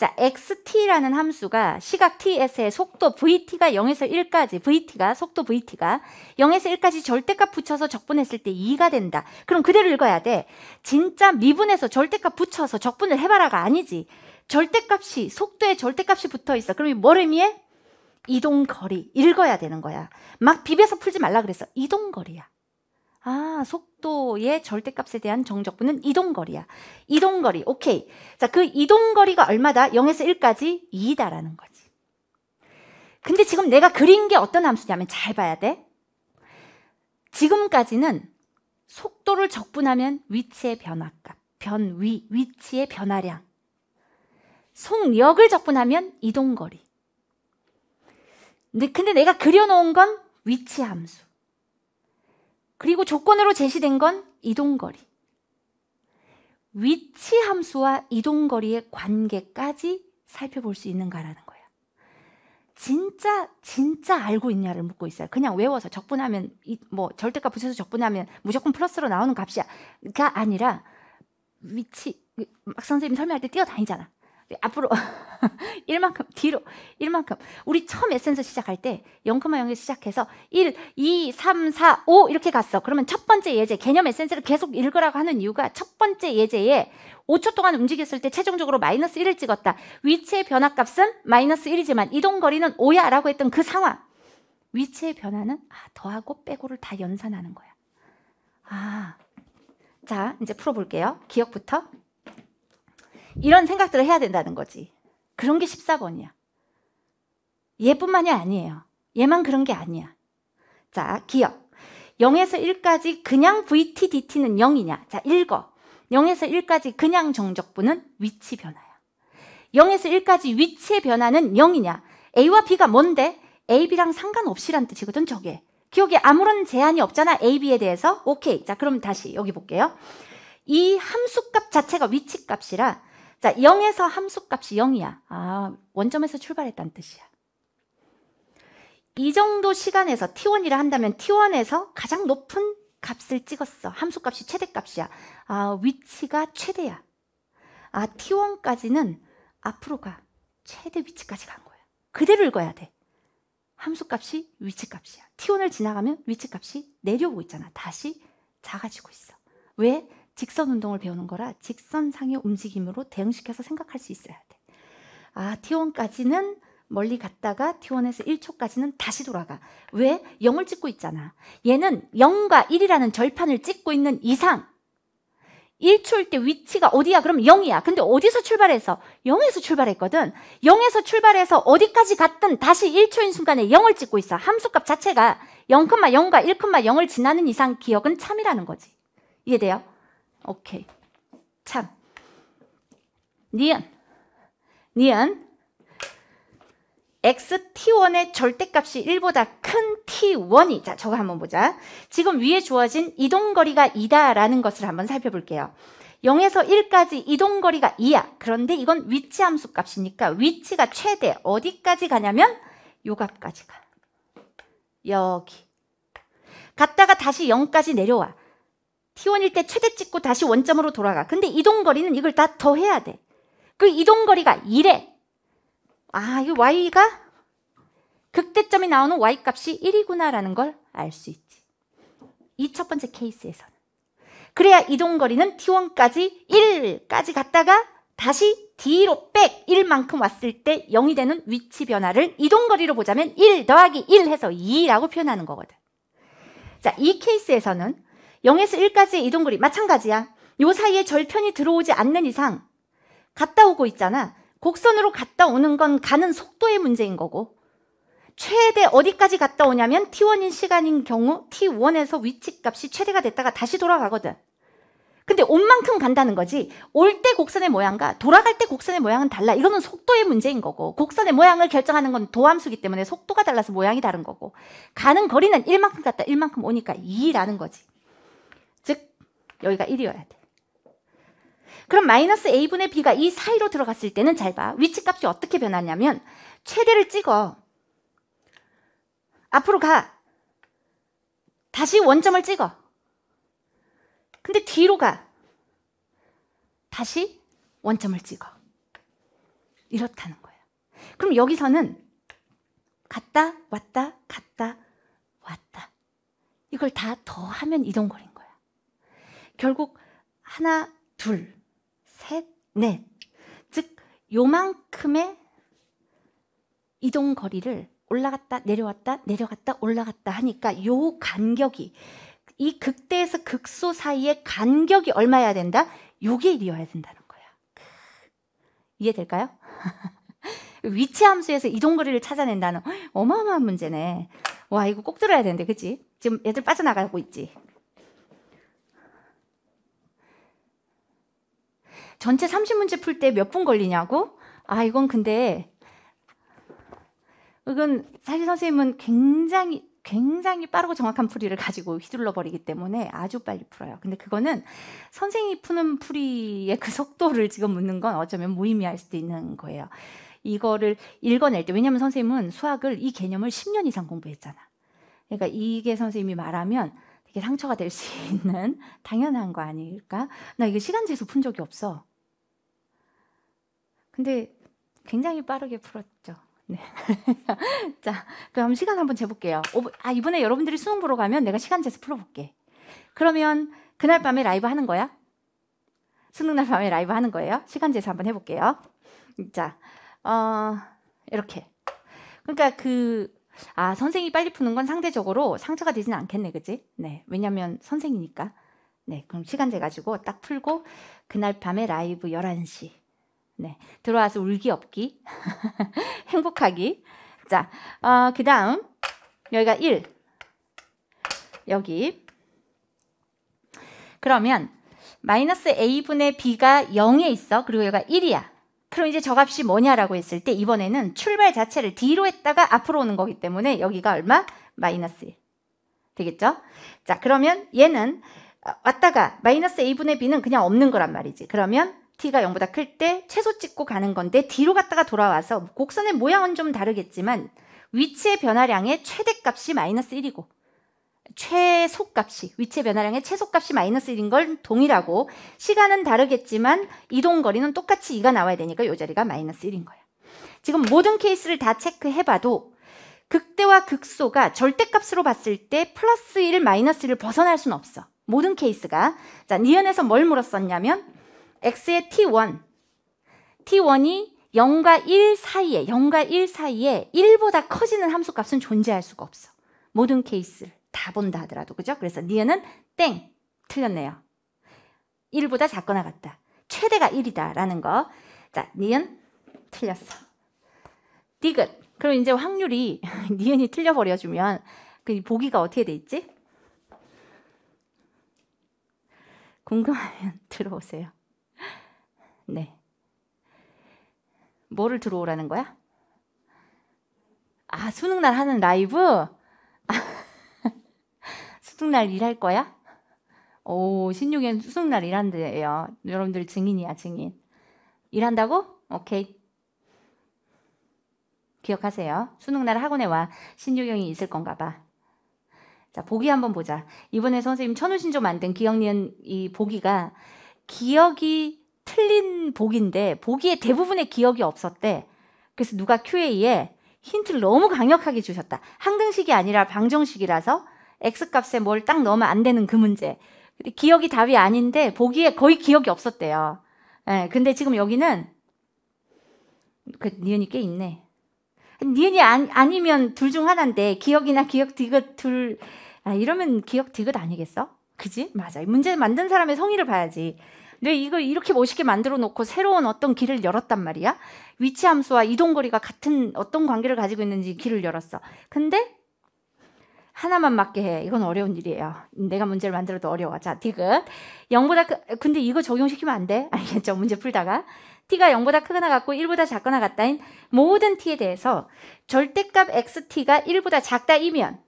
자, xt라는 함수가 시각 ts의 속도 vt가 0에서 1까지 vt가 속도 vt가 0에서 1까지 절대값 붙여서 적분했을 때 2가 된다. 그럼 그대로 읽어야 돼. 진짜 미분해서 절대값 붙여서 적분을 해봐라가 아니지. 절대값이 속도에 절대값이 붙어 있어. 그럼 뭘 의미해? 이동거리 읽어야 되는 거야. 막 비벼서 풀지 말라 그랬어. 이동거리야. 아, 속도의 절대값에 대한 정적분은 이동거리야. 이동거리, 오케이. 자, 그 이동거리가 얼마다? 0에서 1까지 2다라는 거지. 근데 지금 내가 그린 게 어떤 함수냐면 잘 봐야 돼. 지금까지는 속도를 적분하면 위치의 변화값, 변위, 위치의 변화량. 속력을 적분하면 이동거리. 근데, 근데 내가 그려놓은 건 위치 함수. 그리고 조건으로 제시된 건 이동거리. 위치 함수와 이동거리의 관계까지 살펴볼 수 있는가라는 거예요. 진짜 진짜 알고 있냐를 묻고 있어요. 그냥 외워서 적분하면 뭐 절대값 붙여서 적분하면 무조건 플러스로 나오는 값이야가 아니라 위치 그, 막 선생님 설명할 때 뛰어다니잖아. 앞으로 1만큼 뒤로 1만큼 우리 처음 에센스 시작할 때 0,0에서 시작해서 1, 2, 3, 4, 5 이렇게 갔어 그러면 첫 번째 예제 개념 에센스를 계속 읽으라고 하는 이유가 첫 번째 예제에 5초 동안 움직였을 때 최종적으로 마이너스 1을 찍었다 위치의 변화값은 마이너스 1이지만 이동거리는 5야 라고 했던 그 상황 위치의 변화는 아, 더하고 빼고를 다 연산하는 거야 아, 자 이제 풀어볼게요 기억부터 이런 생각들을 해야 된다는 거지. 그런 게 14번이야. 얘뿐만이 아니에요. 얘만 그런 게 아니야. 자, 기억. 0에서 1까지 그냥 VT, DT는 0이냐? 자, 읽어. 0에서 1까지 그냥 정적분은 위치 변화야. 0에서 1까지 위치의 변화는 0이냐? A와 B가 뭔데? A, B랑 상관없이란 뜻이거든, 저게. 기억에 아무런 제한이 없잖아, A, B에 대해서. 오케이. 자, 그럼 다시 여기 볼게요. 이 함수값 자체가 위치값이라 자, 0에서 함수값이 0이야. 아, 원점에서 출발했다는 뜻이야. 이 정도 시간에서 T1이라 한다면 T1에서 가장 높은 값을 찍었어. 함수값이 최대값이야. 아, 위치가 최대야. 아, T1까지는 앞으로 가. 최대 위치까지 간 거야. 그대로 읽어야 돼. 함수값이 위치값이야. T1을 지나가면 위치값이 내려오고 있잖아. 다시 작아지고 있어. 왜? 직선 운동을 배우는 거라 직선상의 움직임으로 대응시켜서 생각할 수 있어야 돼. 아, T1까지는 멀리 갔다가 T1에서 1초까지는 다시 돌아가. 왜? 0을 찍고 있잖아. 얘는 0과 1이라는 절판을 찍고 있는 이상 1초일 때 위치가 어디야? 그럼 0이야. 근데 어디서 출발해서? 0에서 출발했거든. 0에서 출발해서 어디까지 갔든 다시 1초인 순간에 0을 찍고 있어. 함수값 자체가 0,0과 1,0을 지나는 이상 기억은 참이라는 거지. 이해돼요? 오케이. 참. 니은. 니은. xt1의 절대값이 1보다 큰 t1이 자 저거 한번 보자. 지금 위에 주어진 이동거리가 2다라는 것을 한번 살펴볼게요. 0에서 1까지 이동거리가 2야. 그런데 이건 위치 함수 값이니까 위치가 최대 어디까지 가냐면 요 값까지 가. 여기. 갔다가 다시 0까지 내려와. T1일 때 최대 찍고 다시 원점으로 돌아가. 근데 이동거리는 이걸 다 더해야 돼. 그 이동거리가 1에 아, 이 y가 극대점이 나오는 y값이 1이구나라는 걸 알 수 있지. 이 첫 번째 케이스에서는. 그래야 이동거리는 T1까지 1까지 갔다가 다시 D로 백 1만큼 왔을 때 0이 되는 위치 변화를 이동거리로 보자면 1 더하기 1 해서 2라고 표현하는 거거든. 자, 이 케이스에서는 0에서 1까지의 이동거리 마찬가지야. 요 사이에 절편이 들어오지 않는 이상 갔다 오고 있잖아. 곡선으로 갔다 오는 건 가는 속도의 문제인 거고 최대 어디까지 갔다 오냐면 T1인 시간인 경우 T1에서 위치값이 최대가 됐다가 다시 돌아가거든. 근데 온 만큼 간다는 거지 올 때 곡선의 모양과 돌아갈 때 곡선의 모양은 달라. 이거는 속도의 문제인 거고 곡선의 모양을 결정하는 건 도함수기 때문에 속도가 달라서 모양이 다른 거고 가는 거리는 1만큼 갔다 1만큼 오니까 2라는 거지. 여기가 1이어야 돼. 그럼 마이너스 a분의 b가 이 사이로 들어갔을 때는 잘 봐. 위치값이 어떻게 변하냐면 최대를 찍어. 앞으로 가. 다시 원점을 찍어. 근데 뒤로 가. 다시 원점을 찍어. 이렇다는 거예요 그럼 여기서는 갔다 왔다 갔다 왔다. 이걸 다 더하면 이동거리 결국 하나, 둘, 셋, 넷. 즉, 요만큼의 이동 거리를 올라갔다 내려왔다 내려갔다 올라갔다 하니까 요 간격이 이 극대에서 극소 사이의 간격이 얼마여야 된다? 요게 1이어야 된다는 거야. 이해될까요? 위치 함수에서 이동 거리를 찾아낸다는 어마어마한 문제네. 와 이거 꼭 들어야 되는데 그치? 지금 애들 빠져나가고 있지? 전체 30문제 풀 때 몇 분 걸리냐고? 아, 이건 근데 이건 사실 선생님은 굉장히 굉장히 빠르고 정확한 풀이를 가지고 휘둘러 버리기 때문에 아주 빨리 풀어요. 근데 그거는 선생님이 푸는 풀이의 그 속도를 지금 묻는 건 어쩌면 무의미할 수도 있는 거예요. 이거를 읽어낼 때왜냐면 선생님은 수학을 이 개념을 10년 이상 공부했잖아. 그러니까 이게 선생님이 말하면 되게 상처가 될 수 있는 당연한 거 아닐까? 나 이게 시간 재수 푼 적이 없어. 근데 굉장히 빠르게 풀었죠. 네. 자, 그럼 시간 한번 재볼게요. 아, 이번에 여러분들이 수능 보러 가면 내가 시간 재서 풀어볼게. 그러면 그날 밤에 라이브 하는 거야? 수능 날 밤에 라이브 하는 거예요? 시간 재서 한번 해볼게요. 자, 어, 이렇게. 그러니까 그, 아, 선생이 빨리 푸는 건 상대적으로 상처가 되지 않겠네, 그지? 네. 왜냐면 선생이니까. 네. 그럼 시간 재가지고 딱 풀고, 그날 밤에 라이브 11시. 네. 들어와서 울기 없기. 행복하기. 자, 어, 그 다음. 여기가 1. 여기. 그러면 마이너스 a분의 b가 0에 있어. 그리고 여기가 1이야. 그럼 이제 저값이 뭐냐라고 했을 때 이번에는 출발 자체를 뒤로 했다가 앞으로 오는 거기 때문에 여기가 얼마? 마이너스 1. 되겠죠? 자, 그러면 얘는 어, 왔다가 마이너스 a분의 b는 그냥 없는 거란 말이지. 그러면 t가 0보다 클 때 최소 찍고 가는 건데 뒤로 갔다가 돌아와서 곡선의 모양은 좀 다르겠지만 위치의 변화량의 최대값이 마이너스 1이고 최소값이 위치의 변화량의 최소값이 마이너스 1인 걸 동일하고 시간은 다르겠지만 이동거리는 똑같이 2가 나와야 되니까 이 자리가 마이너스 1인 거야. 지금 모든 케이스를 다 체크해봐도 극대와 극소가 절대값으로 봤을 때 플러스 1, 마이너스 1을 벗어날 수는 없어. 모든 케이스가. 자, 니은에서 뭘 물었었냐면 x의 t1 t1이 0과 1 사이에 0과 1 사이에 1보다 커지는 함수값은 존재할 수가 없어. 모든 케이스를 다 본다 하더라도 그죠? 그래서 니은은 땡 틀렸네요. 1보다 작거나 같다. 최대가 1이다 라는 거. 자, 니은 틀렸어. 디귿. 그럼 이제 확률이 니은이 틀려버려주면 그 보기가 어떻게 돼 있지? 궁금하면 들어오세요. 네. 뭐를 들어오라는 거야? 아, 수능 날 하는 라이브? 아, 수능 날 일할 거야? 오, 16일 수능 날 일한대요. 여러분들 증인이야, 증인. 일한다고? 오케이. 기억하세요. 수능 날 학원에 와. 신유경이 있을 건가 봐. 자, 보기 한번 보자. 이번에 선생님 천우신조 만든 기억니은 이 보기가 기억이 틀린 보기인데 보기의 대부분의 기억이 없었대. 그래서 누가 QA에 힌트를 너무 강력하게 주셨다. 항등식이 아니라 방정식이라서 x값에 뭘 딱 넣으면 안 되는 그 문제. 근데 기억이 답이 아닌데 보기에 거의 기억이 없었대요. 예, 근데 지금 여기는 그 니은이 꽤 있네. 니은이 아니, 면둘 중 하나인데 기억이나 기억 디귿 둘 아, 이러면 기억 디귿 아니겠어? 그지? 맞아. 문제 만든 사람의 성의를 봐야지. 근데 네, 이걸 이렇게 멋있게 만들어 놓고 새로운 어떤 길을 열었단 말이야. 위치 함수와 이동 거리가 같은 어떤 관계를 가지고 있는지 길을 열었어. 근데 하나만 맞게 해. 이건 어려운 일이에요. 내가 문제를 만들어도 어려워. 자, 디귿. 0보다 크, 근데 이거 적용시키면 안 돼. 알겠죠? 문제 풀다가. t가 0보다 크거나 같고 1보다 작거나 같다인 모든 t에 대해서 절대값 xt가 1보다 작다이면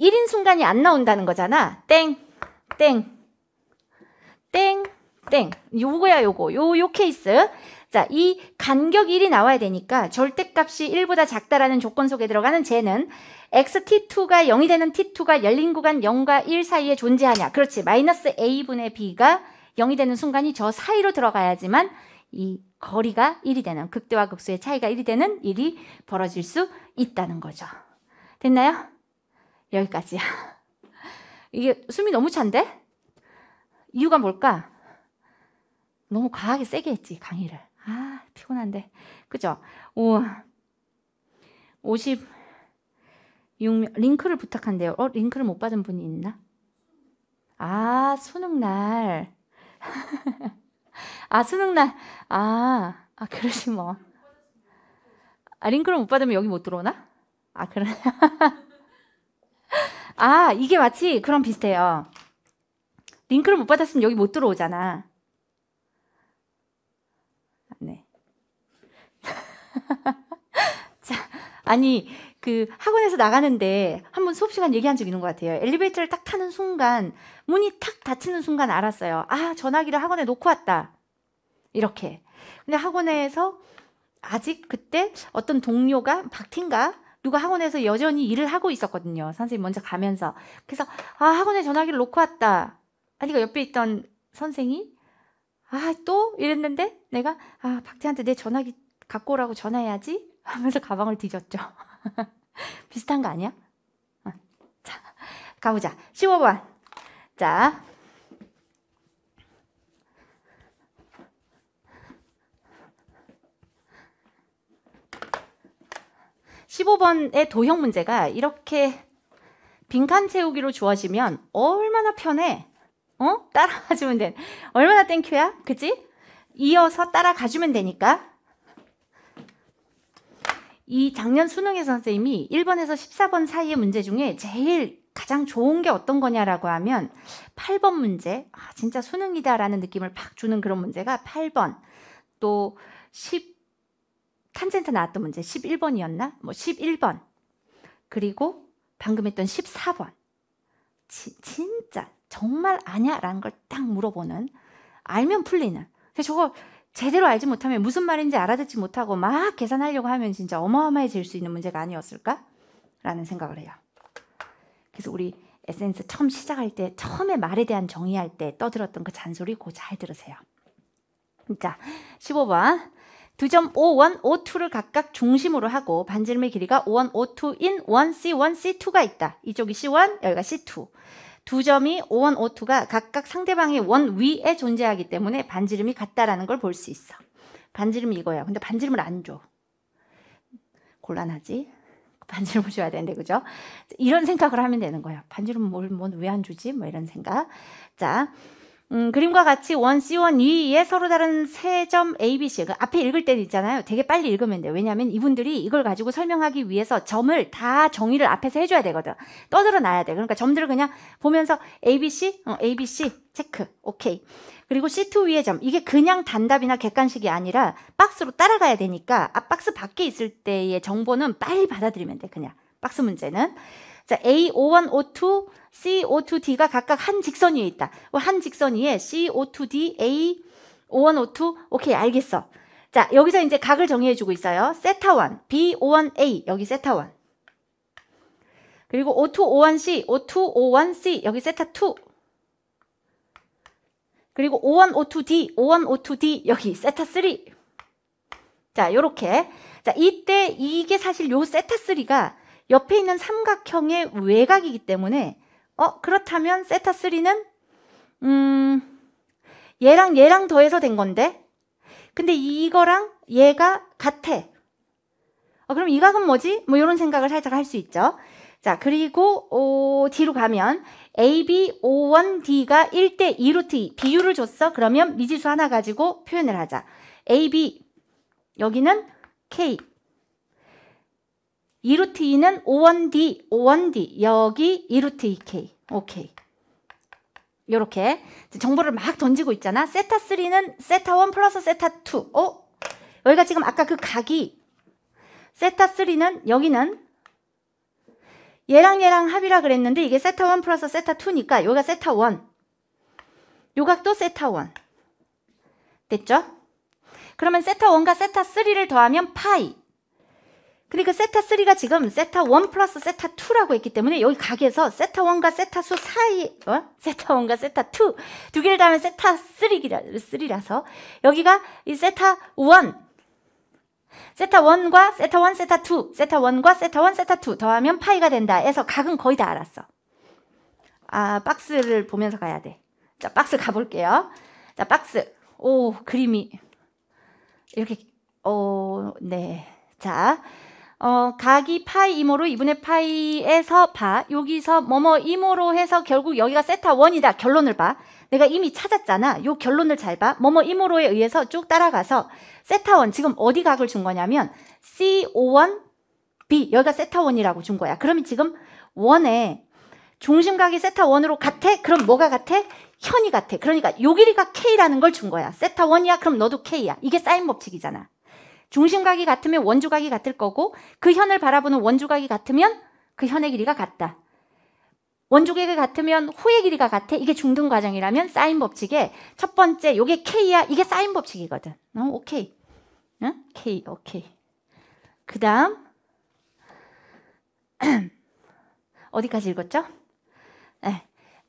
1인 순간이 안 나온다는 거잖아. 땡, 땡, 땡, 땡. 요거야, 요거. 요, 요 케이스. 자, 이 간격 1이 나와야 되니까 절대값이 1보다 작다라는 조건 속에 들어가는 제는 xt2가 0이 되는 t2가 열린 구간 0과 1 사이에 존재하냐. 그렇지. 마이너스 a분의 b가 0이 되는 순간이 저 사이로 들어가야지만 이 거리가 1이 되는 극대와 극소의 차이가 1이 되는 일이 벌어질 수 있다는 거죠. 됐나요? 여기까지야. 이게 숨이 너무 찬데? 이유가 뭘까? 너무 과하게 세게 했지, 강의를. 아, 피곤한데. 그죠? 오, 56명, 링크를 부탁한대요. 어, 링크를 못 받은 분이 있나? 아, 수능날. 아, 수능날. 아, 아, 그러지 뭐. 아, 링크를 못 받으면 여기 못 들어오나? 아, 그러네 아, 이게 마치 그런 비슷해요. 링크를 못 받았으면 여기 못 들어오잖아. 네. 자, 아니 그 학원에서 나가는데 한 번 수업 시간 얘기한 적 있는 것 같아요. 엘리베이터를 딱 타는 순간 문이 탁 닫히는 순간 알았어요. 아 전화기를 학원에 놓고 왔다. 이렇게. 근데 학원에서 아직 그때 어떤 동료가 박틴가 누가 학원에서 여전히 일을 하고 있었거든요. 선생님 먼저 가면서. 그래서 아 학원에 전화기를 놓고 왔다. 아니 가 옆에 있던 선생이 아또 이랬는데 내가 아 박태한테 내 전화기 갖고 오라고 전화해야지 하면서 가방을 뒤졌죠. 비슷한 거 아니야? 어, 자 가보자. 15번 자 십오 번의 도형 문제가 이렇게 빈칸 채우기로 주어지면 얼마나 편해. 어? 따라가주면 돼. 얼마나 땡큐야? 그치? 이어서 따라가주면 되니까. 이 작년 수능에서 선생님이 1번에서 14번 사이의 문제 중에 제일 가장 좋은 게 어떤 거냐라고 하면 8번 문제, 아, 진짜 수능이다라는 느낌을 팍 주는 그런 문제가 8번, 또 10, 탄젠트 나왔던 문제 11번이었나? 뭐 11번. 그리고 방금 했던 14번. 지, 진짜 정말 아냐? 라는 걸 딱 물어보는 알면 풀리는 저거 제대로 알지 못하면 무슨 말인지 알아듣지 못하고 막 계산하려고 하면 진짜 어마어마해질 수 있는 문제가 아니었을까? 라는 생각을 해요. 그래서 우리 에센스 처음 시작할 때 처음에 말에 대한 정의할 때 떠들었던 그 잔소리 고 잘 들으세요. 자, 15번. 2 5 1 5 2를 각각 중심으로 하고 반지름의 길이가 O1, 5 2인 1C, 1C2가 있다. 이쪽이 C1, 여기가 C2. 두 점이 O1, O2가 각각 상대방의 원 위에 존재하기 때문에 반지름이 같다라는 걸 볼 수 있어. 반지름이 이거야. 근데 반지름을 안 줘. 곤란하지? 반지름을 줘야 되는데 그죠? 이런 생각을 하면 되는 거야. 반지름 뭘뭔 왜 안 주지? 뭐 이런 생각. 자, 음, 그림과 같이 원 C원 위에 서로 다른 세 점 ABC 그 앞에 읽을 때는 있잖아요. 되게 빨리 읽으면 돼요. 왜냐하면 이분들이 이걸 가지고 설명하기 위해서 점을 다 정의를 앞에서 해줘야 되거든. 떠들어 놔야 돼. 그러니까 점들을 그냥 보면서 ABC, 어, ABC 체크, 오케이. 그리고 C2 위에 점 이게 그냥 단답이나 객관식이 아니라 박스로 따라가야 되니까 아 박스 밖에 있을 때의 정보는 빨리 받아들이면 돼 그냥 박스 문제는 자, A51, O2, CO2D가 각각 한 직선 위에 있다. 한 직선 위에 CO2D, A51, O2. 오케이, 알겠어. 자, 여기서 이제 각을 정의해주고 있어요. 세타1, B51A. 여기 세타1. 그리고 O2, O1C, O2, O1C. 여기 세타2. 그리고 O1, O2D, O1, O2D. 여기 세타3. 자, 요렇게. 자, 이때 이게 사실 요 세타3가 옆에 있는 삼각형의 외곽이기 때문에 어 그렇다면 세타 3는 음 얘랑 얘랑 더해서 된 건데 근데 이거랑 얘가 같아. 어, 그럼 이 각은 뭐지? 뭐 이런 생각을 살짝 할 수 있죠. 자 그리고 오, 어, 뒤로 가면 AB, O1D가 1대 2루트 비율을 줬어. 그러면 미지수 하나 가지고 표현을 하자. AB 여기는 K 2루트 2는 5원D, 5원D, 여기 2루트 2K. E 오케이. 요렇게 정보를 막 던지고 있잖아. 세타3는 세타1 플러스 세타2. 어? 여기가 지금 아까 그 각이 세타3는 여기는 얘랑 얘랑 합이라 그랬는데 이게 세타1 플러스 세타2니까 여기가 세타1. 요 각도 세타1. 됐죠? 그러면 세타1과 세타3를 더하면 파이. 그러니까 세타3가 지금 세타1 플러스 세타2라고 했기 때문에 여기 각에서 세타1과 세타2 사이 어? 세타1과 세타2 두 개를 다하면 세타3라서 여기가 이 세타1 세타1과 세타1, 세타2 세타1과 세타1, 세타2 더하면 파이가 된다 해서 각은 거의 다 알았어 아 박스를 보면서 가야 돼자 박스 가볼게요 자 박스 오 그림이 이렇게 오네자 어, 어, 각이 파이 이모로 2분의 파이에서 봐. 여기서 뭐뭐 이모로 해서 결국 여기가 세타 원이다 결론을 봐. 내가 이미 찾았잖아. 요 결론을 잘 봐. 뭐뭐 이모로에 의해서 쭉 따라가서 세타 원 지금 어디 각을 준 거냐면 C51 B 여기가 세타 원이라고 준 거야. 그러면 지금 원에 중심각이 세타 원으로 같아? 그럼 뭐가 같아? 현이 같아. 그러니까 요 길이가 K라는 걸 준 거야. 세타 원이야 그럼 너도 K야. 이게 사인 법칙이잖아. 중심각이 같으면 원주각이 같을 거고 그 현을 바라보는 원주각이 같으면 그 현의 길이가 같다. 원주각이 같으면 후의 길이가 같아. 이게 중등 과정이라면 사인 법칙에 첫 번째 요게 K야. 이게 사인 법칙이거든. 어, 오케이. 응? K, 오케이. 그 다음 어디까지 읽었죠? 네. 예.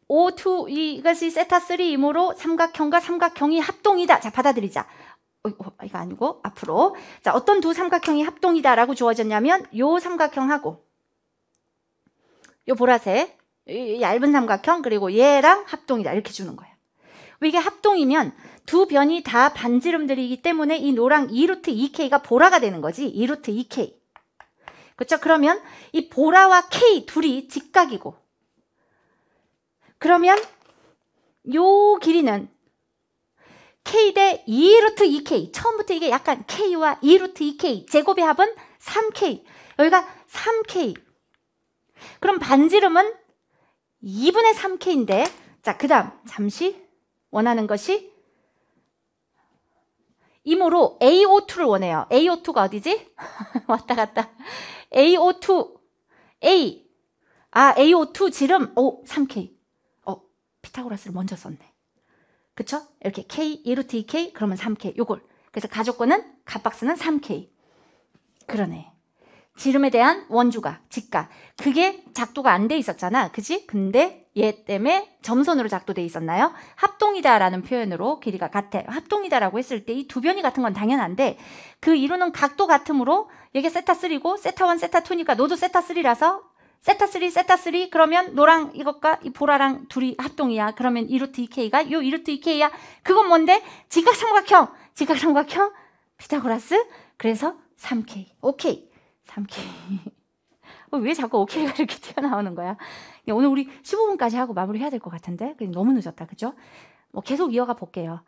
O2 이것이 세타 3 이므로 삼각형과 삼각형이 합동이다. 자 받아들이자. 어, 어, 이거 아니고 앞으로 자 어떤 두 삼각형이 합동이다라고 주어졌냐면 요 삼각형하고 요 보라색 이 얇은 삼각형 그리고 얘랑 합동이다 이렇게 주는 거예요. 이게 합동이면 두 변이 다 반지름들이기 때문에 이 노랑 2루트 2K가 보라가 되는 거지 2루트 2K 그렇죠? 그러면 이 보라와 K 둘이 직각이고 그러면 요 길이는 k 대 2루트 e 2k. E 처음부터 이게 약간 k와 2루트 e 2k. 제곱의 합은 3k. 여기가 3k. 그럼 반지름은 2분의 3k인데 자, 그 다음 잠시 원하는 것이 이모로 AO2를 원해요. AO2가 어디지? 왔다 갔다. AO2, A. 아, AO2 지름, 오, 3K. 어, 피타고라스를 먼저 썼네. 그쵸? 이렇게 K, 2루트 2K, 그러면 3K, 요걸. 그래서 가족권은, 값박스는 3K. 그러네. 지름에 대한 원주가, 직가. 그게 작도가 안 돼 있었잖아. 그지? 근데 얘 때문에 점선으로 작도돼 있었나요? 합동이다라는 표현으로 길이가 같아. 합동이다라고 했을 때 이 두 변이 같은 건 당연한데 그 이루는 각도 같으므로 이게 세타 3고 세타 1, 세타 2니까 너도 세타 3라서 세타3 세타3 그러면 노랑 이것과 이 보라랑 둘이 합동이야. 그러면 이루트 EK가 요 이루트 EK야. 그건 뭔데? 직각삼각형. 직각삼각형 피타고라스. 그래서 3K. 오케이. 3K. 왜 자꾸 오케이가 이렇게 튀어나오는 거야? 네, 오늘 우리 15분까지 하고 마무리해야 될 것 같은데 너무 늦었다. 그죠? 뭐 계속 이어가 볼게요.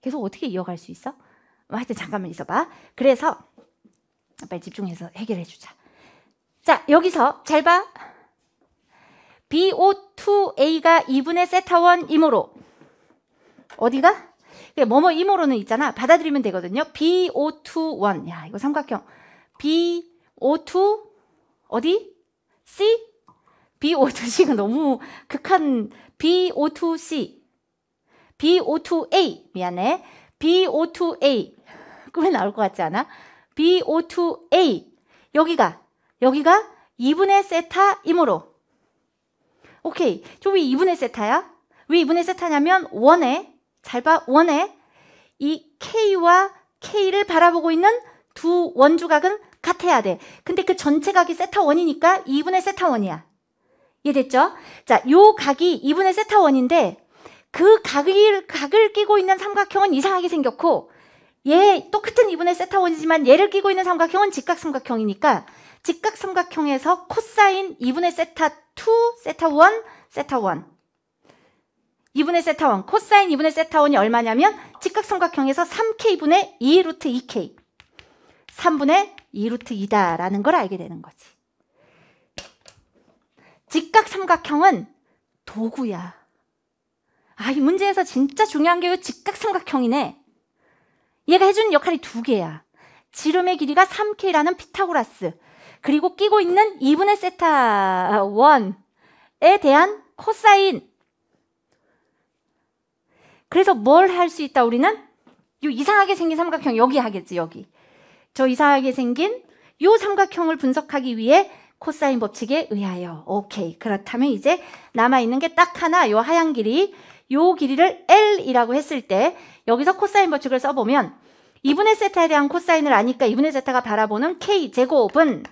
계속 어떻게 이어갈 수 있어? 뭐 하여튼 잠깐만 있어봐. 그래서 빨리 집중해서 해결해 주자. 자, 여기서 잘 봐. BO2A가 2분의 세타원 이모로 어디가? 뭐뭐 이모로는 있잖아. 받아들이면 되거든요. BO21. 야, 이거 삼각형. BO2 어디? C? BO2C가 너무 극한 BO2C. BO2A. 미안해. BO2A. 꿈에 나올 것 같지 않아? BO2A. 여기가 여기가 2분의 세타이므로 오케이. 저왜 2분의 세타야? 왜 2분의 세타냐면 원에 잘 봐. 원에 이 k와 k를 바라보고 있는 두 원주각은 같아야 돼. 근데 그 전체 각이 세타 원이니까 2분의 세타 원이야. 이해됐죠? 자, 요 각이 2분의 세타 원인데 그 각을 각을 끼고 있는 삼각형은 이상하게 생겼고 얘 똑같은 2분의 세타 원이지만 얘를 끼고 있는 삼각형은 직각 삼각형이니까 직각 삼각형에서 코사인 2분의 세타 2, 세타 1, 세타 1. 2분의 세타 1, 코사인 2분의 세타 1이 얼마냐면 직각 삼각형에서 3k분의 2 루트 2k. 3분의 2 루트 2다라는 걸 알게 되는 거지. 직각 삼각형은 도구야. 아, 이 문제에서 진짜 중요한 게 직각 삼각형이네. 얘가 해주는 역할이 두 개야. 지름의 길이가 3k라는 피타고라스, 그리고 끼고 있는 2분의 세타 1에 대한 코사인. 그래서 뭘 할 수 있다 우리는? 이 이상하게 생긴 삼각형 여기 하겠지 여기. 저 이상하게 생긴 요 삼각형을 분석하기 위해 코사인 법칙에 의하여. 오케이. 그렇다면 이제 남아있는 게 딱 하나 요 하얀 길이 요 길이를 L이라고 했을 때 여기서 코사인 법칙을 써보면 2분의 세타에 대한 코사인을 아니까 2분의 세타가 바라보는 K제곱은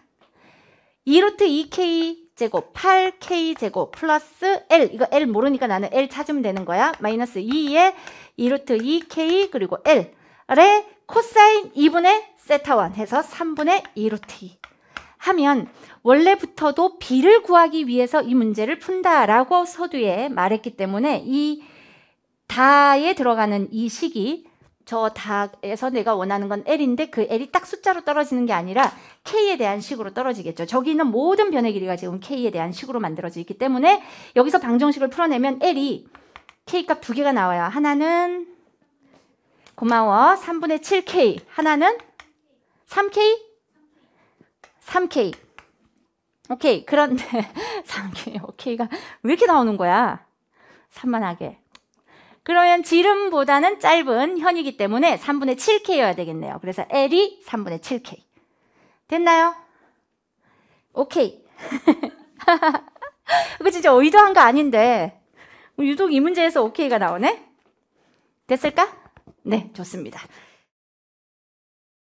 2루트 2k 제곱 8k 제곱 플러스 l 이거 l 모르니까 나는 l 찾으면 되는 거야 마이너스 2에 2루트 2k 그리고 l 아래 코사인 2분의 세타원 해서 3분의 2루트 2 하면 원래부터도 b를 구하기 위해서 이 문제를 푼다라고 서두에 말했기 때문에 이 다에 들어가는 이 식이 저 닭에서 내가 원하는 건 L인데 그 L이 딱 숫자로 떨어지는 게 아니라 K에 대한 식으로 떨어지겠죠. 저기 있는 모든 변의 길이가 지금 K에 대한 식으로 만들어져 있기 때문에 여기서 방정식을 풀어내면 L이 K값 두 개가 나와요. 하나는 고마워. 3분의 7K. 하나는 3K? 3K. 오케이. 그런데 3K, 오케이가 왜 이렇게 나오는 거야? 산만하게. 그러면 지름보다는 짧은 현이기 때문에 3분의 7K여야 되겠네요. 그래서 L이 3분의 7K. 됐나요? 오케이. 이거 진짜 의도한 거 아닌데 뭐 유독 이 문제에서 오케이가 나오네? 됐을까? 네, 좋습니다.